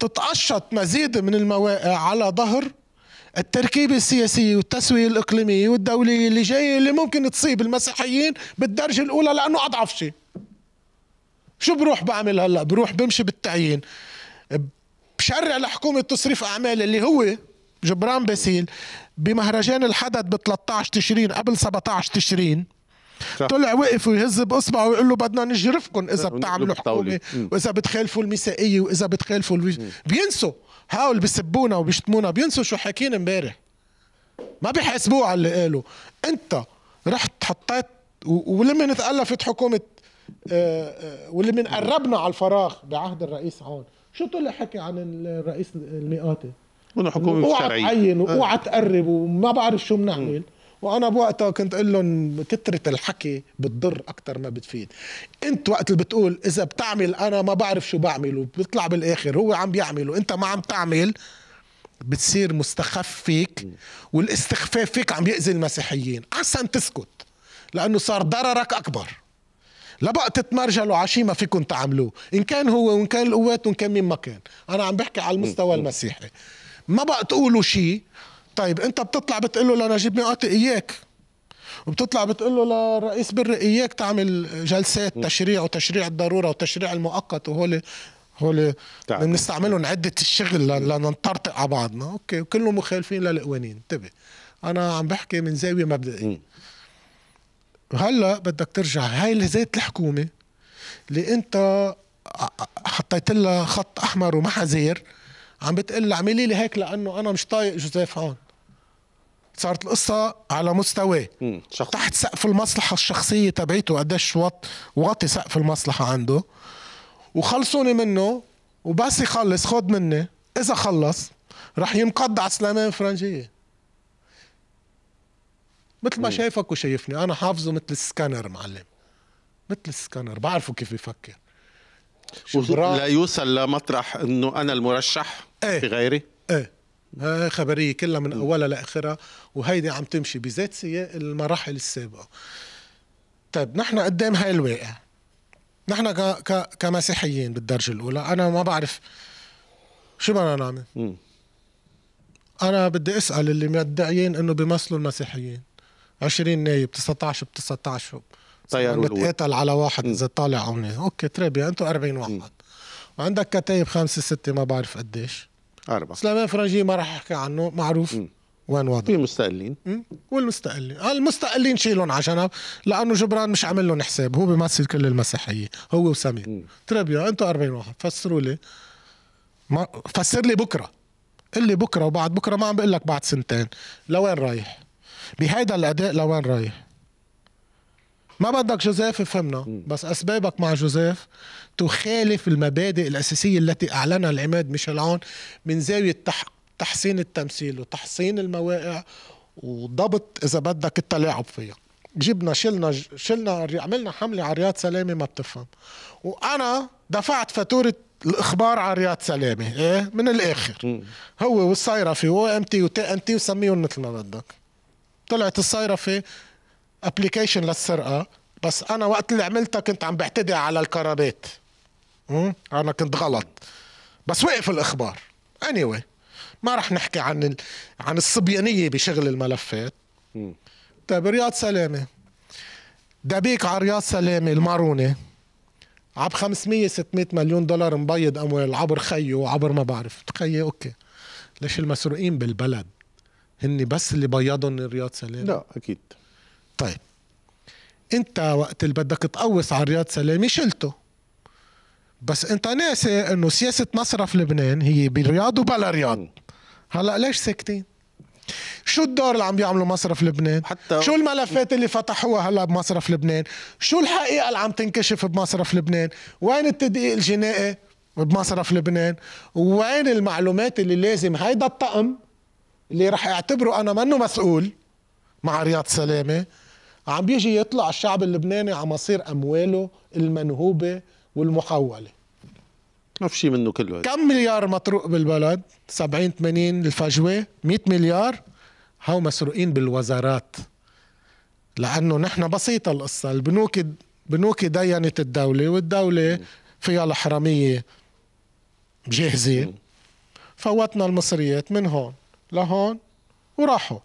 Speaker 1: تتقشط مزيد من المواقع على ظهر التركيبة السياسية والتسوية الإقليمية والدولية اللي جاية اللي ممكن تصيب المسيحيين بالدرجة الأولى لأنه أضعف شيء شو بروح بعمل هلا بروح بمشي بالتعيين بشرع لحكومة تصريف أعمال اللي هو جبران باسيل بمهرجان الحدد ب 13 تشرين قبل 17 تشرين صح. طلع وقف ويهز باصبعه ويقول له بدنا نجرفكم اذا بتعملوا حكومه واذا بتخالفوا الميثاقيه واذا بتخالفوا الوي... بينسوا هاول بسبونا وبيشتمونا بينسوا شو حاكيين امبارح ما بيحاسبوه على اللي قالوا انت رحت حطيت ولما تالفت حكومه آه، آه، واللي من قربنا على الفراغ بعهد الرئيس عون شو طلع حكي عن الرئيس المئاتي انه حكومه مش شرعيه تعين واوعى آه. تقرب وما بعرف شو بنعمل وانا بوقتها كنت اقول لهم كثره الحكي بتضر اكثر ما بتفيد انت وقت اللي بتقول اذا بتعمل انا ما بعرف شو بعمل وبيطلع بالاخر هو عم بيعمل وانت ما عم تعمل بتصير مستخف فيك والاستخفاف فيك عم يأذي المسيحيين احسن تسكت لانه صار ضررك اكبر لبقى تتمرجلوا على شيء ما فيكم تعملوه ان كان هو وان كان القوات وان كان مين ما كان انا عم بحكي على المستوى المسيحي ما بقى تقولوا شيء طيب انت بتطلع بتقول له لنجيب ميقاتي اياك وبتطلع بتقول له لرئيس بري اياك تعمل جلسات تشريع وتشريع الضروره وتشريع المؤقت وهول هول بنستعملهم عده الشغل لننطرطق على بعضنا اوكي وكلهم مخالفين للقوانين انتبه انا عم بحكي من زاويه مبدئيه هلا بدك ترجع هاي ذات الحكومه اللي انت حطيت لها خط احمر ومحازير عم بتقول اعملي لي هيك لانه انا مش طايق جوزيف هون صارت القصة على مستواه تحت سقف المصلحة الشخصية تبعيته قديش وط... سقف المصلحة عنده وخلصوني منه وبس يخلص خد مني إذا خلص رح ينقض على سليمان فرنجية مثل ما شايفك وشايفني انا حافظه مثل السكانر معلم مثل السكانر بعرفه كيف يفكر
Speaker 2: لا يوصل لمطرح انه انا المرشح ايه غيري
Speaker 1: ايه هاي خبريه كلها من اولها لاخرها وهيدي عم تمشي بذات سياق المراحل السابقه طيب نحن قدام هاي الواقع نحن ك... ك... كمسيحيين بالدرجه الاولى انا ما بعرف شو بدنا نعمل انا بدي اسال اللي مدعيين انه بيمثلوا المسيحيين 20 نايب 19 ب 19 طيروا بتقاتل على واحد اذا طالع او اوكي تريبيا انتم 40 واحد وعندك كتايب خمسه سته ما بعرف قديش أربعة سليمان فرنجي ما راح احكي عنه معروف م. وين وضعه؟ في المستقلين والمستقلين آه، المستقلين شيلهم على جنب لانه جبران مش عامل لهم حساب هو بيمثل كل المسيحيه هو وسمير تريبيا انتم 40 واحد فسروا لي ما فسر لي بكره قل لي بكره وبعد بكره ما عم بقول لك بعد سنتين لوين رايح بهيدا الاداء لوين رايح ما بدك جوزيف فهمنا بس اسبابك مع جوزيف تخالف المبادئ الاساسيه التي اعلنها العماد ميشيلون من زاويه تح... تحسين التمثيل وتحسين المواقع وضبط اذا بدك التلاعب فيها جبنا شلنا شلنا عملنا حمله على رياض سلامه ما بتفهم وانا دفعت فاتوره الاخبار على رياض سلامه ايه من الاخر هو والصيرفي وام تي وتي ان تي وسميهم مثل ما بدك طلعت الصيرفه ابلكيشن للسرقه بس انا وقت اللي عملتها كنت عم بعتدي على القرارات انا كنت غلط بس وقف الاخبار اني anyway ما رح نحكي عن ال... عن الصبيانيه بشغل الملفات طيب رياض سلامه دبيك على رياض سلامه الماروني عب 500 600 مليون دولار مبيض اموال عبر خيه وعبر ما بعرف تخيل اوكي ليش المسروقين بالبلد هن بس اللي بيضهم الرياض سلام؟ لا اكيد طيب انت وقت اللي بدك تقوص على رياض سلامي شلته بس انت ناسي انه سياسه مصرف لبنان هي بالرياض وبلا رياض هلا ليش ساكتين؟ شو الدور اللي عم بيعمله مصرف لبنان حتى شو الملفات اللي فتحوها هلا بمصرف لبنان شو الحقيقه اللي عم تنكشف بمصرف لبنان وين التدقيق الجنائي بمصرف لبنان وين المعلومات اللي لازم هيدا الطقم اللي رح اعتبره انا منه مسؤول مع رياض سلامه عم بيجي يطلع الشعب اللبناني على مصير امواله المنهوبه والمحوله
Speaker 2: ما في شيء منه كله
Speaker 1: كم مليار مطروق بالبلد 70 80 الفجوه 100 مليار هاو مسروقين بالوزارات لانه نحن بسيطه القصه البنوك بنوك دينت الدوله والدوله فيها الحراميه جاهزه فوتنا المصريات من هون لهون وراحوا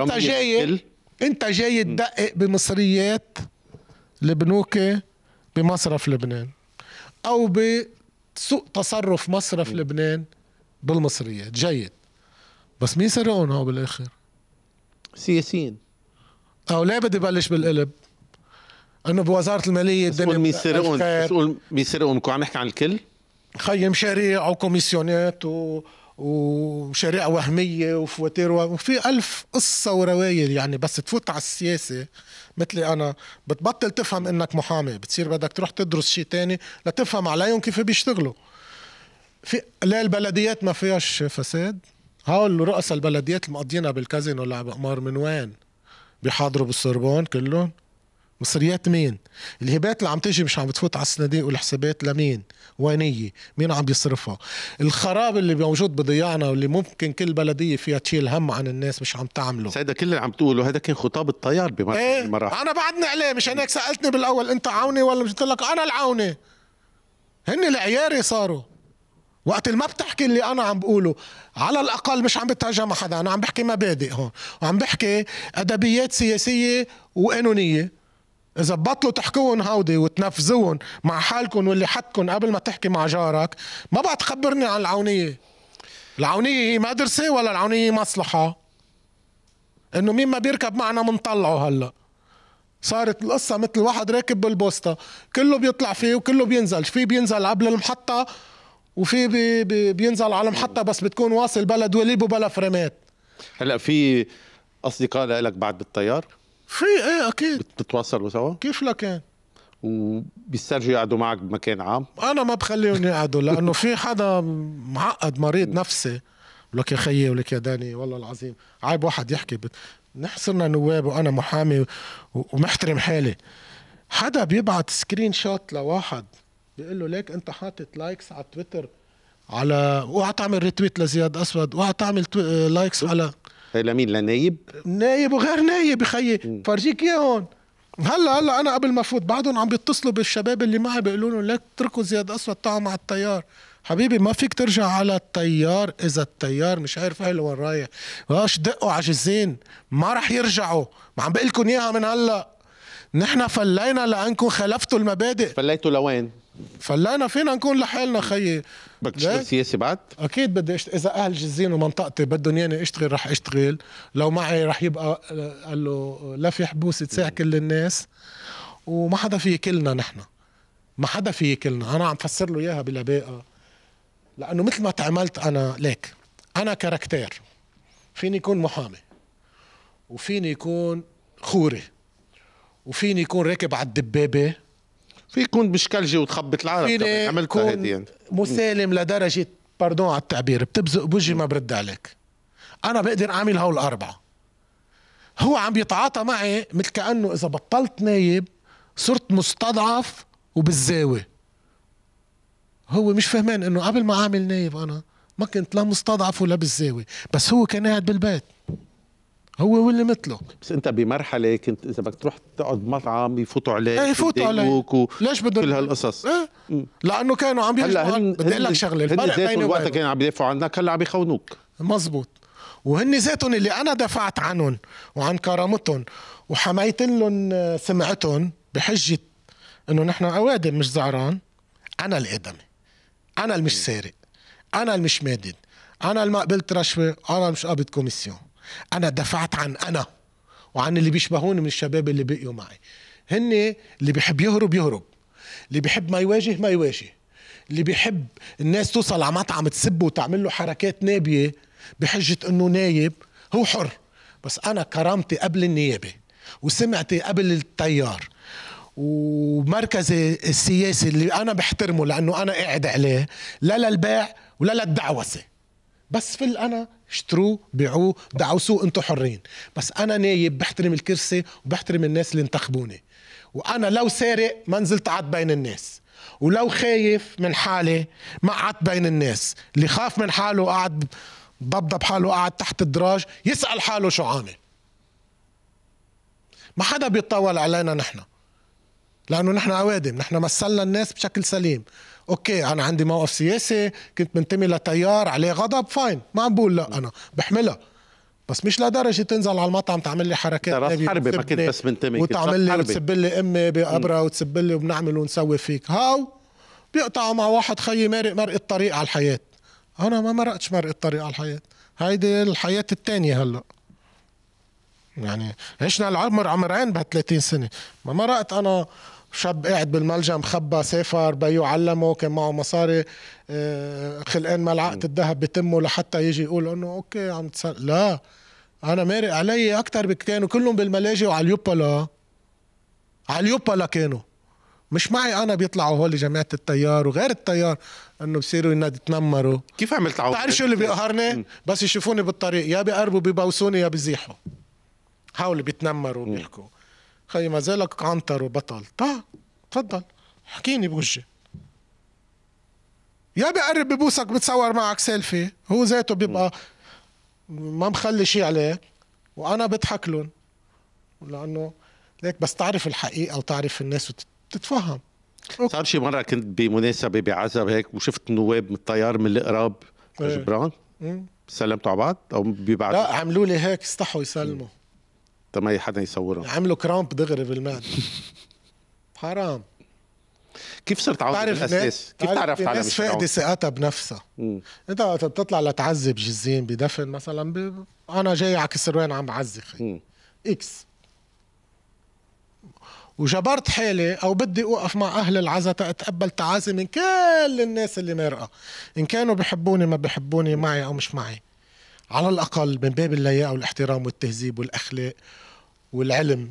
Speaker 2: انت جاي
Speaker 1: انت جاي تدقق بمصريات البنوك بمصرف لبنان او بسوق تصرف مصرف م. لبنان بالمصريات جيد بس مين سرقهم بالاخر سياسيين او لا بدي بلش بالقلب انه بوزاره الماليه الدنيا مين سرقهم
Speaker 2: مين سرقهم عم نحكي عن الكل
Speaker 1: خيم مشاريع وكوميسيونات و... وشريعة وهمية وفواتير وفي ألف قصة وروايل يعني بس تفوت على السياسة مثلي أنا بتبطل تفهم إنك محامي بتصير بدك تروح تدرس شيء تاني لتفهم عليهم كيف بيشتغلوا في لا البلديات ما فيهاش فساد هول رؤساء البلديات المقضينا بالكازينو اللي قمار بقمار من وين بيحاضروا بالسربون كلهم مصريات مين الهبات اللي عم تجي مش عم بتفوت على الصناديق والحسابات لمين وينية مين عم بيصرفها الخراب اللي موجود بضيعنا واللي ممكن كل بلدية فيها تشيل هم عن الناس مش عم تعمله
Speaker 2: هذا كل اللي عم تقوله هذا كان خطاب الطيار إيه، بمرحله ايه؟ المراحل.
Speaker 1: انا بعدني عليه مش هيك سألتني بالاول انت عوني ولا مش قلت لك انا العوني هن العياري صاروا وقت اللي ما بتحكي اللي انا عم بقوله على الاقل مش عم بتهاجم حدا انا عم بحكي مبادئ هون وعم بحكي ادبيات سياسيه وقانونيه اذا بطلوا تحكوهم هودي وتنفذوهم مع حالكم واللي حدكم قبل ما تحكي مع جارك ما بقى تخبرني عن العونيه العونيه هي مدرسه ولا العونيه مصلحه انه مين ما بيركب معنا منطلعه هلا صارت القصة مثل واحد راكب بالبوسطة كله بيطلع فيه وكله بينزل في بينزل قبل المحطة وفي بي بي بينزل على المحطة بس بتكون واصل بلا دوليب وبلا فريمات
Speaker 2: هلا في أصدقاء لك بعد بالطيار؟
Speaker 1: في ايه اكيد
Speaker 2: بتتواصلوا سوا؟ كيف لكان؟ يعني؟ وبيسترجوا يقعدوا معك بمكان عام؟
Speaker 1: انا ما بخليهم يقعدوا لانه في حدا معقد مريض نفسي ولك يا خيي ولك يا داني والله العظيم عيب واحد يحكي بت... نحصرنا نواب وانا محامي ومحترم حالي حدا بيبعت سكرين شوت لواحد بيقول له ليك انت حاطط لايكس على تويتر على اوعى تعمل ريتويت لزياد اسود اوعى تعمل تو... لايكس على لمين لنايب؟ نايب وغير نايب يا خيي فرجيك اياهم هلا هلا انا قبل ما افوت بعدهم عم بيتصلوا بالشباب اللي معي بيقولوا لهم لا اتركوا زياد اسود تعوا مع التيار حبيبي ما فيك ترجع على التيار اذا التيار مش عارف اهله وين رايح واش دقوا عجزين ما رح يرجعوا ما عم بقول لكم اياها من هلا نحن فلينا لانكم خالفتوا المبادئ فليتوا لوين؟ فلينا فينا نكون لحالنا خيي بدك تشتغل سياسي بعد؟ اكيد بدي اشتغل اذا اهل جزين ومنطقتي بدهم ياني اشتغل رح اشتغل لو معي رح يبقى قال له لا في حبوس تساع كل الناس وما حدا في كلنا نحن ما حدا في كلنا انا عم فسر له اياها بلباقه لانه مثل ما تعاملت انا ليك انا كاركتير فيني يكون محامي وفيني يكون خوري وفيني يكون راكب على الدبابه في يكون بشكلجي وتخبط العالم عملتها هذه مسالم لدرجه باردون على التعبير بتبزق بوجهي ما برد عليك انا بقدر اعمل هول الاربعه هو عم بيتعاطى معي مثل كانه اذا بطلت نايب صرت مستضعف وبالزاويه هو مش فهمان انه قبل ما اعمل نايب انا ما كنت لا مستضعف ولا بالزاويه بس هو كان قاعد بالبيت هو واللي مثله بس
Speaker 2: انت بمرحله كنت اذا بدك تروح تقعد مطعم يفوتوا عليك ايه يفوتوا عليك و... ليش بدهم كل هالقصص ايه؟ لانه كانوا عم يهجموا هن... بدي اقول لك شغله هن بيني وقتها كانوا عم يدافعوا عنك
Speaker 1: هلا عم يخونوك مزبوط وهن ذاتهم اللي انا دفعت عنهم وعن كرامتهم وحميت لهم آه، سمعتهم بحجه انه نحن اوادم مش زعران انا الادمي انا اللي مش سارق انا اللي مش مادد انا اللي ما قبلت رشوه انا اللي مش قابض كوميسيون انا دفعت عن انا وعن اللي بيشبهوني من الشباب اللي بقيوا معي هن اللي بيحب يهرب يهرب اللي بيحب ما يواجه ما يواجه اللي بيحب الناس توصل على مطعم تسبه وتعمل له حركات نابيه بحجه انه نايب هو حر بس انا كرامتي قبل النيابه وسمعتي قبل التيار ومركزي السياسي اللي انا بحترمه لانه انا قاعد عليه لا للبيع ولا للدعوسه بس في انا اشتروه بيعوه دعوسوه انتم حرين بس انا نايب بحترم الكرسي وبحترم الناس اللي انتخبوني وانا لو سارق ما نزلت عاد بين الناس ولو خايف من حالي ما عاد بين الناس اللي خاف من حاله قعد ضبضب حاله قعد تحت الدراج يسأل حاله شو عامل ما حدا بيتطاول علينا نحن لأنه نحن أوادم نحن مثلنا الناس بشكل سليم اوكي انا عندي موقف سياسي كنت منتمي لتيار عليه غضب فاين ما عم بقول لا انا بحملها بس مش لدرجه تنزل على المطعم تعمل لي حركات راس حربه ما كنت بس منتمي وتعمل لي وتسب لي امي بقبرها وتسب لي وبنعمل ونسوي فيك هاو بيقطعوا مع واحد خيي مارق مرق الطريق على الحياه انا ما مرقتش مرق الطريق على الحياه هيدي الحياه الثانيه هلا يعني عشنا العمر عمرين ب 30 سنه ما مرقت انا شاب قاعد بالملجا مخبى سافر بيو علمه كان معه مصاري آه، خلقان ملعقه الذهب بتمه لحتى يجي يقول انه اوكي عم تسر... لا انا مارق علي اكثر بكتير وكلهم بالملاجئ وعلى اليوبلا على اليوبلا كانوا مش معي انا بيطلعوا هول جماعه التيار وغير التيار انه بصيروا يتنمروا كيف عملت عوض؟ بتعرف شو اللي بيقهرني؟ بس يشوفوني بالطريق يا بيقربوا بيبوسوني يا بيزيحوا هول بيتنمروا وبيحكوا خي ما زالك عنتر وبطل طه تفضل حكيني بوجهي يا بقرب ببوسك بتصور معك سيلفي هو ذاته بيبقى ما مخلي شيء عليك وانا بضحك لهم لانه ليك بس تعرف الحقيقه وتعرف الناس وتتفهم صار
Speaker 2: شي مره كنت بمناسبه بعزب هيك وشفت نواب من الطيار من القراب إيه. جبران إيه. سلمتوا على بعض او ببعض لا
Speaker 1: عملوا لي هيك استحوا يسلموا
Speaker 2: طب ما حدا يصورهم
Speaker 1: عملوا كرامب دغري بالمعدة حرام
Speaker 2: كيف صرت عاوز بالاساس؟ كيف تعرفت على مش فاقده
Speaker 1: ثقتها بنفسها مم. انت وقت بتطلع لتعذب جزين بدفن مثلا ب... انا جاي على كسروان عم بعزي خي اكس وجبرت حالي او بدي اوقف مع اهل العزة اتقبل تعازي من كل الناس اللي مرقه ان كانوا بحبوني ما بحبوني معي او مش معي على الأقل من باب اللياقة والاحترام والتهذيب والأخلاق والعلم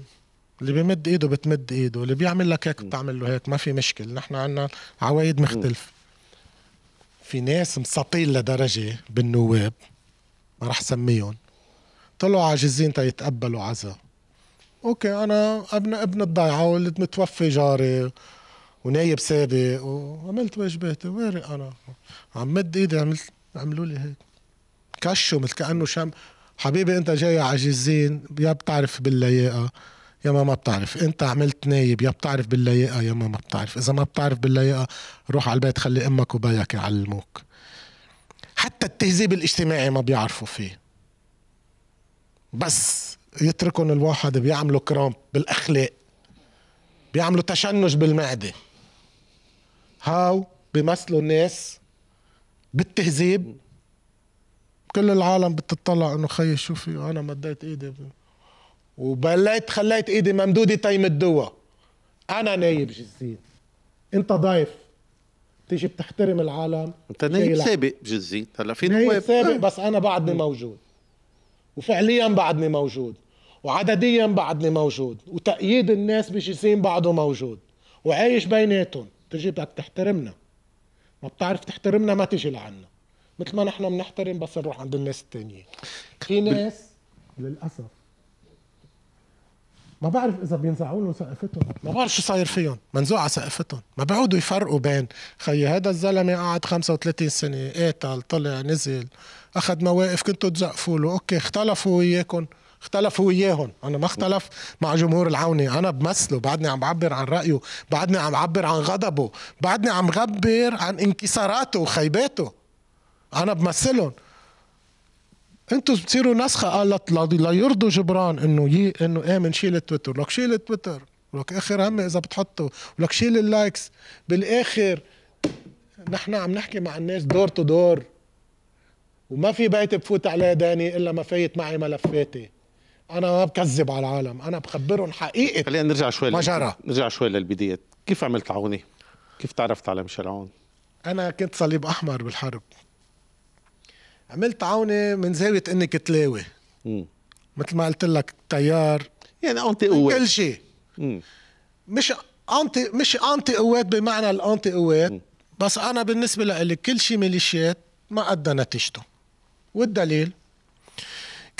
Speaker 1: اللي بيمد ايده بتمد ايده اللي بيعمل لك هيك بتعمل له هيك ما في مشكله نحن عندنا عوايد مختلفه في ناس مسطيل لدرجه بالنواب ما راح سميهم طلعوا عاجزين تيتقبلوا عزا اوكي انا ابن ابن الضيعه واللي متوفي جاري ونايب سابق وعملت واجباتي وارق انا عم مد ايدي عملت عملوا لي هيك كشوا مثل كانه شم حبيبي انت جاي عجزين يا بتعرف باللياقه يا ما ما بتعرف انت عملت نايب يا بتعرف باللياقه يا ما ما بتعرف اذا ما بتعرف باللياقه روح على البيت خلي امك وبيك يعلموك حتى التهذيب الاجتماعي ما بيعرفوا فيه بس يتركهم الواحد بيعملوا كرامب بالاخلاق بيعملوا تشنج بالمعده هاو بيمثلوا الناس بالتهذيب كل العالم بتطلع انه خيي في انا مديت ايدي وبليت خليت ايدي ممدوده تيمدوها انا نايب جزيت انت ضيف تيجي بتحترم العالم انت نايب سابق
Speaker 2: جزيت هلا في نواب
Speaker 1: سابق بس انا بعدني موجود وفعليا بعدني موجود وعدديا بعدني موجود وتأييد الناس بجسيم بعده موجود وعايش بيناتهم تجي بدك تحترمنا ما بتعرف تحترمنا ما تجي لعنا مثل ما نحن بنحترم بس نروح عند الناس الثانيين في ناس للاسف ما بعرف اذا بينزعوا لهم سقفتهم ما بعرف شو صاير فيهم منزوع على سقفتهم ما بيعودوا يفرقوا بين خيي هذا الزلمه قعد 35 سنه قاتل طلع نزل اخذ مواقف كنتوا تزقفوا له اوكي اختلفوا وياكم اختلفوا وياهم انا ما اختلف مع جمهور العوني انا بمثله بعدني عم بعبر عن رايه بعدني عم بعبر عن غضبه بعدني عم غبر عن انكساراته وخيباته انا بمثلهم انتم بتصيروا نسخه قالت ليرضوا جبران انه ي... انه ايه شيل التويتر لك شيل التويتر لك اخر همي اذا بتحطه لك شيل اللايكس بالاخر نحن عم نحكي مع الناس دور تو دور وما في بيت بفوت عليه داني الا ما فايت معي ملفاتي انا ما بكذب على العالم انا بخبرهم حقيقه
Speaker 2: خلينا نرجع شوي ما جرى نرجع شوي للبدايه كيف عملت عوني كيف تعرفت على ميشيل عون
Speaker 1: انا كنت صليب احمر بالحرب عملت عونه من زاويه انك تلاوي مثل ما قلت لك تيار يعني انتي قوات كل شيء مش انتي مش انتي قوات بمعنى الانتي قوات بس انا بالنسبه لي كل شيء ميليشيات ما ادى نتيجته والدليل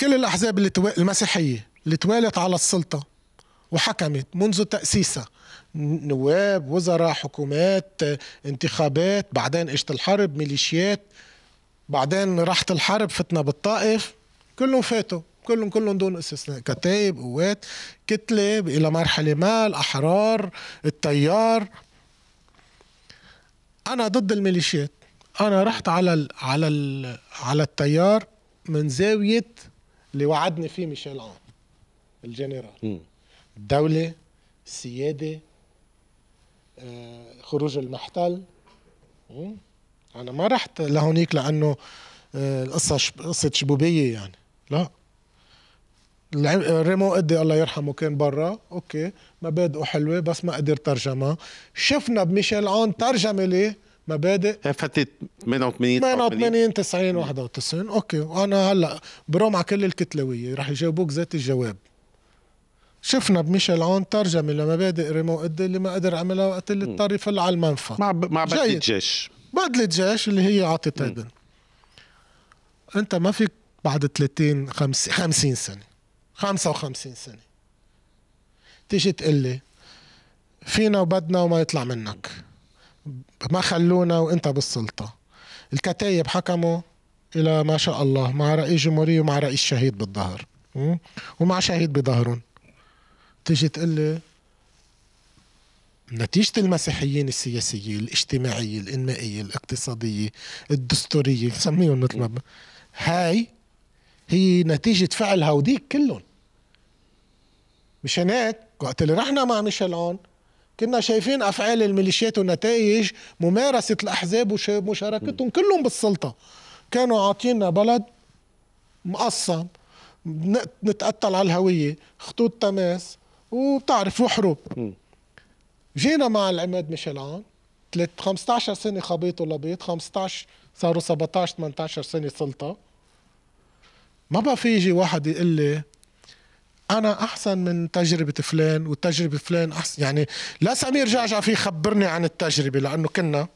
Speaker 1: كل الاحزاب اللي تو... المسيحيه اللي توالت على السلطه وحكمت منذ تاسيسها نواب وزراء حكومات انتخابات بعدين اجت الحرب ميليشيات بعدين راحت الحرب فتنا بالطائف كلهم فاتوا كلهم كلهم دون استثناء كتايب قوات كتلة إلى مرحلة ما الأحرار التيار أنا ضد الميليشيات أنا رحت على الـ على الـ على التيار من زاوية اللي وعدني فيه ميشيل عون الجنرال الدولة السيادة آه، خروج المحتل انا ما رحت لهونيك لانه آه، القصه قصه شبوبيه يعني لا ريمو قدي الله يرحمه كان برا اوكي مبادئه حلوه بس ما قدر ترجمها شفنا بميشيل عون ترجمه لي مبادئ فتت
Speaker 2: 88 88
Speaker 1: 90 91 اوكي وانا هلا بروم على كل الكتلويه رح يجاوبوك ذات الجواب شفنا بميشيل عون ترجمه لمبادئ ريمو قدي اللي ما قدر عملها وقت اللي اضطر يفل على المنفى مع ب... مع بدء
Speaker 2: الجيش
Speaker 1: بدلة جيش اللي هي عطت ابن انت ما فيك بعد 30 50 50 سنه 55 سنه تيجي تقول لي فينا وبدنا وما يطلع منك ما خلونا وانت بالسلطه الكتايب حكموا الى ما شاء الله مع رئيس جمهورية ومع رئيس شهيد بالظهر ومع شهيد بظهرهم تيجي تقول لي نتيجة المسيحيين السياسية الاجتماعية الإنمائية الاقتصادية الدستورية سميهم مثل ما هاي هي نتيجة فعل هوديك كلهم مش هيك وقت اللي رحنا مع ميشيلون كنا شايفين أفعال الميليشيات ونتائج ممارسة الأحزاب ومشاركتهم كلهم بالسلطة كانوا عاطينا بلد مقسم نتقتل على الهوية خطوط تماس وبتعرف وحروب جينا مع العماد ميشيلان 15 سنة خبيط ولبيط 15 صاروا 17 18 سنة سلطة ما بقى في يجي واحد يقول لي أنا أحسن من تجربة فلان وتجربة فلان أحسن يعني لا سمير جعجع في خبرني عن التجربة لأنه كنا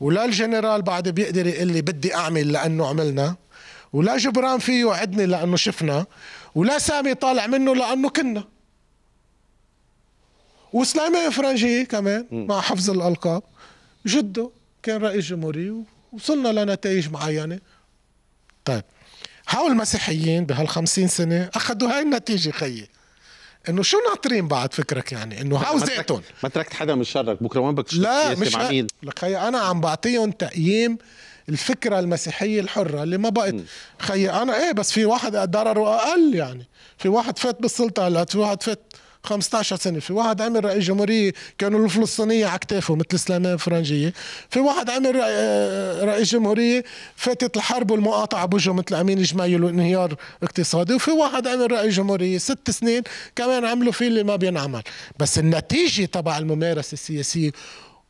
Speaker 1: ولا الجنرال بعد بيقدر يقول لي بدي أعمل لأنه عملنا ولا جبران فيه يوعدني لأنه شفنا ولا سامي طالع منه لأنه كنا وسليمان فرنجي كمان مع حفظ الالقاب جده كان رئيس جمهورية وصلنا لنتائج معينة طيب هاو المسيحيين بهالخمسين سنة أخذوا هاي النتيجة خيي انه شو ناطرين بعد فكرك يعني انه هاو زيتون
Speaker 2: ما تركت حدا من شرك بكره وين بدك لا مش مع مين
Speaker 1: لك خيي انا عم بعطيهم تقييم الفكرة المسيحية الحرة اللي ما بقت خيي انا ايه بس في واحد ضرره اقل يعني في واحد فات بالسلطة هلا في واحد فات 15 سنه في واحد عمل رئيس جمهوريه كانوا الفلسطينيه على كتافه مثل سليمان فرنجيه في واحد عمل رئيس آه، جمهوريه فاتت الحرب والمقاطعه بوجهه مثل امين جميل وانهيار اقتصادي وفي واحد عمل رئيس جمهوريه ست سنين كمان عملوا فيه اللي ما بينعمل بس النتيجه تبع الممارسه السياسيه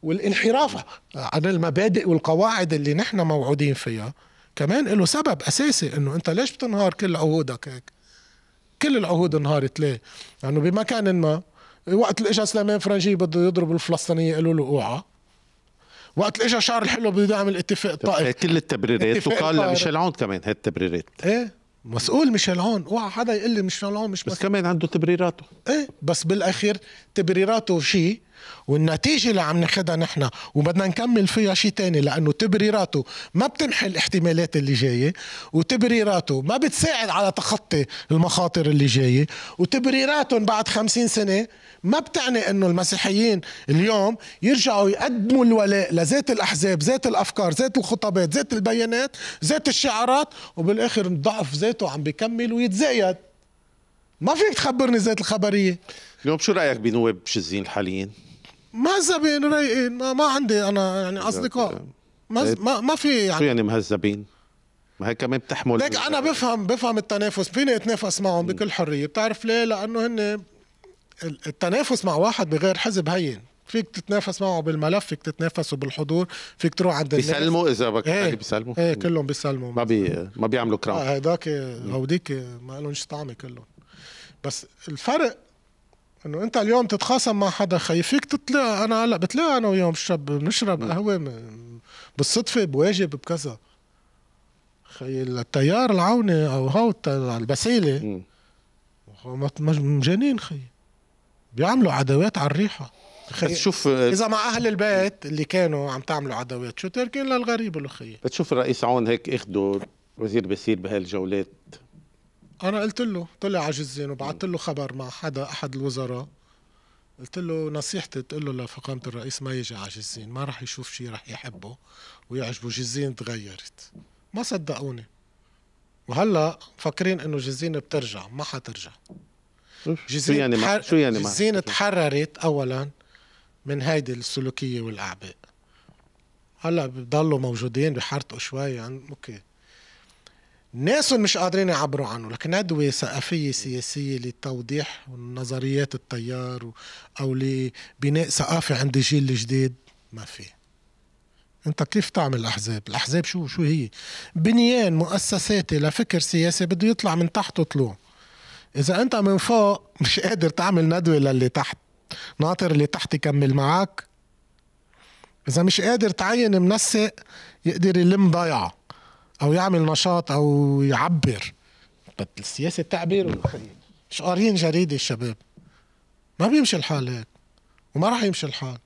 Speaker 1: والانحراف عن المبادئ والقواعد اللي نحن موعودين فيها كمان له سبب اساسي انه انت ليش بتنهار كل عهودك هيك كل العهود انهارت ليه؟ لانه يعني بمكان ما وقت اللي اجى سليمان فرنجي بده يضرب الفلسطينيه قالوا له اوعى وقت اللي اجى شعر الحلو بده يعمل اتفاق طيب، طائف
Speaker 2: كل التبريرات وقال لميشيل عون كمان هي التبريرات
Speaker 1: ايه مسؤول ميشيل عون اوعى حدا يقول لي ميشيل عون مش بس مسؤول. كمان عنده تبريراته ايه بس بالاخير تبريراته شيء والنتيجة اللي عم ناخدها نحن وبدنا نكمل فيها شيء تاني لأنه تبريراته ما بتمحي الاحتمالات اللي جاية وتبريراته ما بتساعد على تخطي المخاطر اللي جاية وتبريراتهم بعد خمسين سنة ما بتعني أنه المسيحيين اليوم يرجعوا يقدموا الولاء لذات الأحزاب ذات الأفكار ذات الخطابات ذات البيانات ذات الشعارات وبالآخر ضعف ذاته عم بيكمل ويتزايد ما فيك تخبرني ذات الخبرية اليوم شو رايك بنواب شزين الحاليين؟ مهذبين رايقين ما, ما عندي انا يعني اصدقاء ما ما, ما في يعني شو
Speaker 2: يعني مهذبين؟ ما هي كمان بتحمل ليك انا
Speaker 1: بفهم بفهم التنافس فيني اتنافس معهم بكل حريه بتعرف ليه؟ لانه هن التنافس مع واحد بغير حزب هين فيك تتنافس معه بالملف فيك تتنافسوا بالحضور فيك تروح عند الناس بيسلموا اذا بدك ايه بيسلموا ايه كلهم بيسلموا ما بي ما بيعملوا كراون هذاك آه، هوديك ما لهمش طعمه كلهم بس الفرق انه انت اليوم تتخاصم مع حدا فيك تتلاقى انا هلا بتلاقى انا ويوم الشاب بنشرب نعم. قهوه بالصدفه بواجب بكذا خي التيار العوني او هو البسيله مجانين خي بيعملوا عداوات على الريحه خي شوف آه، اذا مع اهل البيت اللي كانوا عم تعملوا عداوات شو تاركين للغريب الاخيه
Speaker 2: بتشوف الرئيس عون هيك اخده وزير بيصير بهالجولات
Speaker 1: انا قلت له طلع عجزين وبعثت له خبر مع حدا احد الوزراء قلت له نصيحتي تقول له لفخامة الرئيس ما يجي عجزين ما راح يشوف شيء راح يحبه ويعجبه جزين تغيرت ما صدقوني وهلا مفكرين انه جزين بترجع ما حترجع جزين شو يعني تحر... شو يعني جزين تحررت اولا من هيدي السلوكيه والاعباء هلا بضلوا موجودين بحرتقوا شوي يعني اوكي ناس مش قادرين يعبروا عنه لكن ندوة ثقافية سياسية لتوضيح نظريات التيار أو لبناء ثقافة عند الجيل الجديد ما في انت كيف تعمل الاحزاب الاحزاب شو شو هي بنيان مؤسساتي لفكر سياسي بده يطلع من تحته طلوع اذا انت من فوق مش قادر تعمل ندوه للي تحت ناطر اللي تحت يكمل معك اذا مش قادر تعين منسق يقدر يلم ضيعه او يعمل نشاط او يعبر طب السياسه التعبير مش قاريين جريده الشباب ما بيمشي الحال هيك وما راح يمشي الحال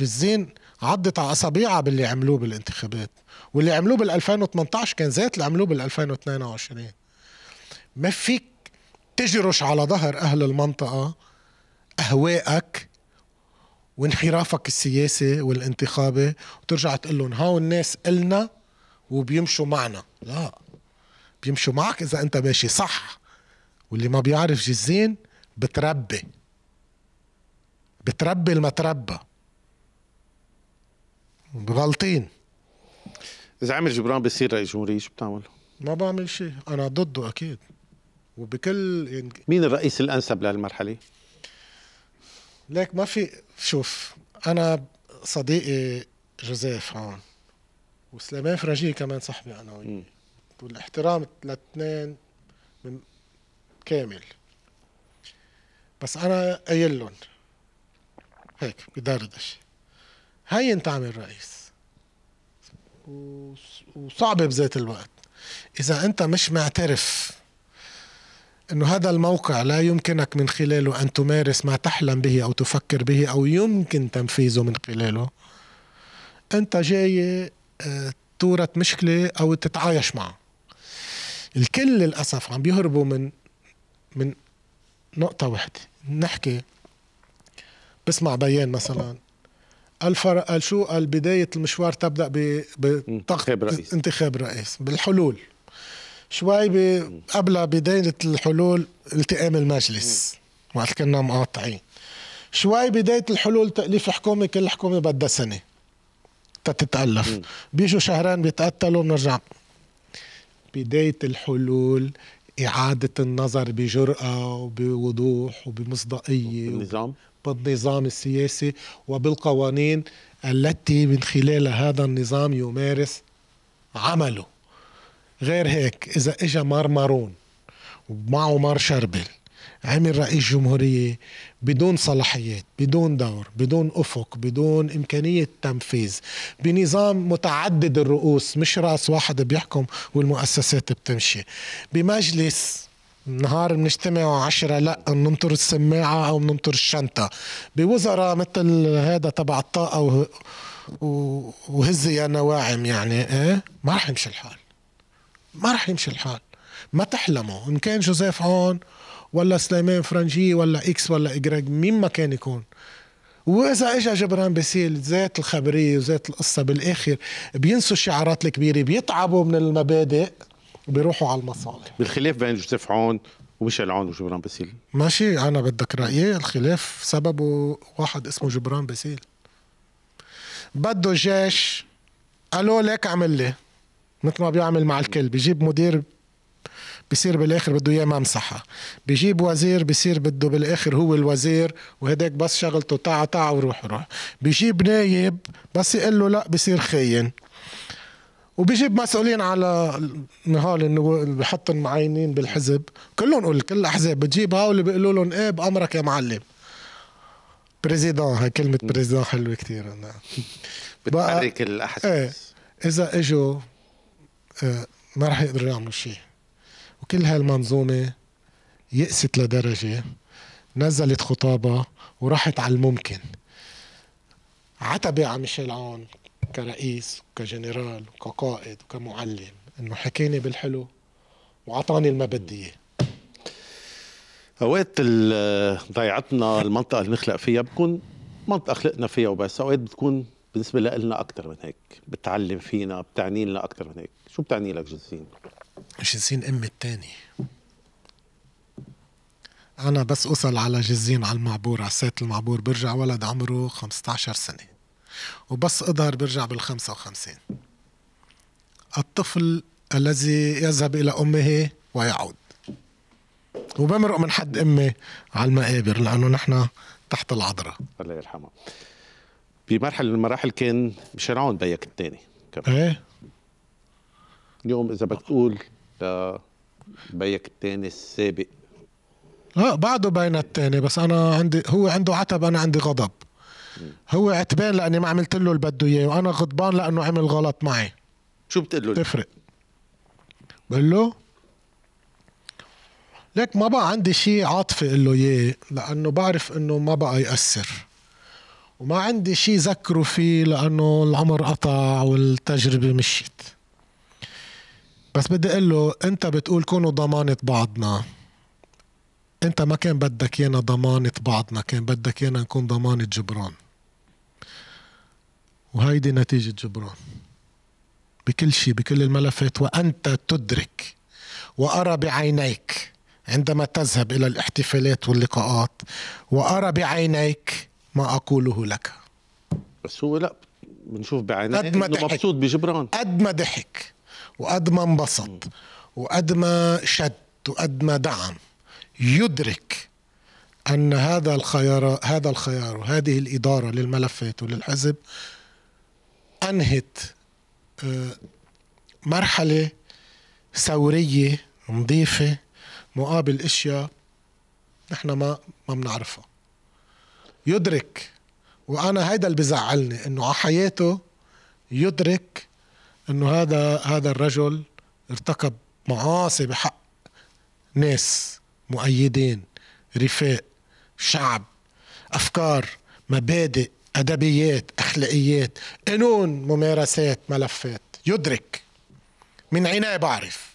Speaker 1: جزين عضت على اصابيعها باللي عملوه بالانتخابات واللي عملوه بال 2018 كان ذات اللي عملوه بال 2022 ما فيك تجرش على ظهر اهل المنطقه اهوائك وانحرافك السياسي والانتخابي وترجع تقول لهم هاو الناس قلنا وبيمشوا معنا لا بيمشوا معك اذا انت ماشي صح واللي ما بيعرف جزين بتربي بتربي المتربى غلطين
Speaker 2: اذا عمل جبران بيصير رئيس جمهوريه شو بتعمل؟
Speaker 1: ما بعمل شيء انا ضده اكيد وبكل
Speaker 2: مين الرئيس الانسب لهالمرحله؟
Speaker 1: ليك ما في شوف انا صديقي جوزيف هون وسليمان فرجيه كمان صاحبي انا وياه والاحترام للاثنين كامل بس انا قايل لهم هيك بدردش هاي انت عامل رئيس وصعبه بذات الوقت اذا انت مش معترف انه هذا الموقع لا يمكنك من خلاله ان تمارس ما تحلم به او تفكر به او يمكن تنفيذه من خلاله انت جاي تورث مشكله او تتعايش معها الكل للاسف عم بيهربوا من من نقطه وحده نحكي بسمع بيان مثلا قال قال شو قال بدايه المشوار تبدا ب... بانتخاب رئيس انتخاب رئيس بالحلول شوي ب... قبل بدايه الحلول التئام المجلس وقت كنا مقاطعين شوي بدايه الحلول تاليف حكومه كل حكومه بدها سنه تتألف بيجوا شهرين بيتقتلوا بنرجع بداية الحلول إعادة النظر بجرأة وبوضوح وبمصداقية بالنظام بالنظام السياسي وبالقوانين التي من خلال هذا النظام يمارس عمله غير هيك إذا إجا مارون ومعه مار شربل عمل رئيس جمهورية بدون صلاحيات بدون دور بدون أفق بدون إمكانية تنفيذ بنظام متعدد الرؤوس مش رأس واحد بيحكم والمؤسسات بتمشي بمجلس نهار بنجتمع عشرة لا بننطر السماعة أو بننطر الشنطة بوزراء مثل هذا تبع الطاقة و... و... وهزي يا نواعم يعني إيه ما رح يمشي الحال ما رح يمشي الحال ما تحلموا إن كان جوزيف عون ولا سليمان فرنجي ولا اكس ولا اجريج مين ما كان يكون واذا اجى جبران بسيل ذات الخبريه وذات القصه بالاخر بينسوا الشعارات الكبيره بيتعبوا من المبادئ بيروحوا على المصالح
Speaker 2: بالخلاف بين جوزيف عون وميشيل عون وجبران باسيل
Speaker 1: ماشي انا بدك رايي الخلاف سببه واحد اسمه جبران باسيل بده جيش قالوا لك اعمل لي مثل ما بيعمل مع الكل بيجيب مدير بصير بالاخر بده اياه ممسحه بجيب وزير بصير بده بالاخر هو الوزير وهداك بس شغلته تعا تعا وروح روح بجيب نايب بس يقول له لا بصير خاين وبيجيب مسؤولين على هول انه بحط معينين بالحزب كلهم قول كل الاحزاب بتجيب هول بيقولوا لهم ايه بامرك يا معلم بريزيدون هاي كلمة بريزيدون حلوة كتير أنا بتحرك الأحزاب إيه إذا إجوا إيه، ما رح يقدروا يعملوا شيء وكل هالمنظومة يأست لدرجة نزلت خطابة وراحت على الممكن عتبة على ميشيل عون كرئيس وكجنرال وكقائد وكمعلم انه حكيني بالحلو وعطاني المبدية بدي
Speaker 2: اوقات ضيعتنا المنطقه اللي بنخلق فيها بتكون منطقه خلقنا فيها وبس اوقات بتكون بالنسبه لنا اكثر من هيك بتعلم فينا بتعني لنا اكثر من هيك شو بتعني لك جوزفين
Speaker 1: مش نسين أم التاني أنا بس أصل على جزين على المعبور على سات المعبور برجع ولد عمره 15 سنة وبس أظهر برجع بال 55 الطفل الذي يذهب إلى أمه ويعود وبمرق من حد أمي على المقابر لأنه نحن تحت العذراء
Speaker 2: الله يرحمها بمرحلة من المراحل كان شرعون بيك الثاني كمان ايه اليوم إذا بدك تقول بيك الثاني السابق
Speaker 1: لا بعده بين الثاني بس انا عندي هو عنده عتب انا عندي غضب هو عتبان لاني ما عملت له اللي بده اياه وانا غضبان لانه عمل غلط معي شو بتقول له بتفرق بقول له ليك ما بقى عندي شيء عاطفي اقول له اياه لانه بعرف انه ما بقى ياثر وما عندي شيء ذكره فيه لانه العمر قطع والتجربه مشيت بس بدي اقول له انت بتقول كونوا ضمانة بعضنا انت ما كان بدك ايانا ضمانة بعضنا كان بدك ايانا نكون ضمانة جبران وهيدي نتيجة جبران بكل شيء بكل الملفات وأنت تدرك وأرى بعينيك عندما تذهب إلى الاحتفالات واللقاءات وأرى بعينيك ما أقوله لك بس هو لا
Speaker 2: بنشوف بعينيك انه مبسوط
Speaker 1: بجبران قد ما ضحك وقد ما انبسط وقد ما شد وقد ما دعم يدرك ان هذا الخيار هذا الخيار وهذه الاداره للملفات وللحزب انهت آه، مرحله ثوريه نظيفه مقابل اشياء نحن ما ما بنعرفها يدرك وانا هيدا اللي بزعلني انه على حياته يدرك انه هذا هذا الرجل ارتكب معاصي بحق ناس مؤيدين رفاق شعب افكار مبادئ ادبيات اخلاقيات قانون ممارسات ملفات يدرك من عناية بعرف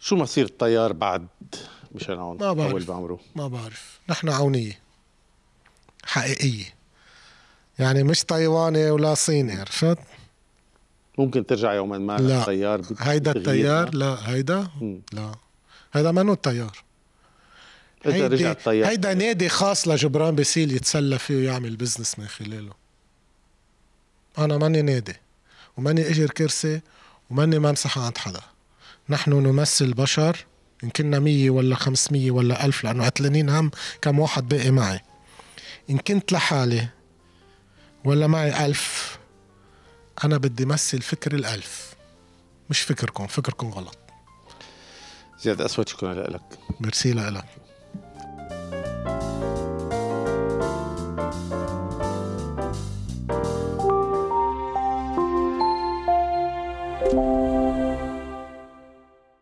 Speaker 2: شو مصير الطيار بعد مشان عون ما بعرف بعمره
Speaker 1: ما بعرف نحن عونيه حقيقيه يعني مش تايواني ولا صيني عرفت
Speaker 2: ممكن ترجع يوما ما لا التيار هيدا التيار
Speaker 1: لا هيدا لا هيدا منو التيار هيدا رجع التيار هيدا نادي خاص لجبران باسيل يتسلى فيه ويعمل بزنس من خلاله انا ماني نادي وماني اجر كرسي وماني مسح عند حدا نحن نمثل بشر إن كنا مية ولا خمسمية ولا ألف لأنه قتلانين هم كم واحد باقي معي إن كنت لحالي ولا معي ألف انا بدي مثل فكر الالف مش فكركم فكركم غلط
Speaker 2: زياد اسود شكرا لك
Speaker 1: ميرسي لك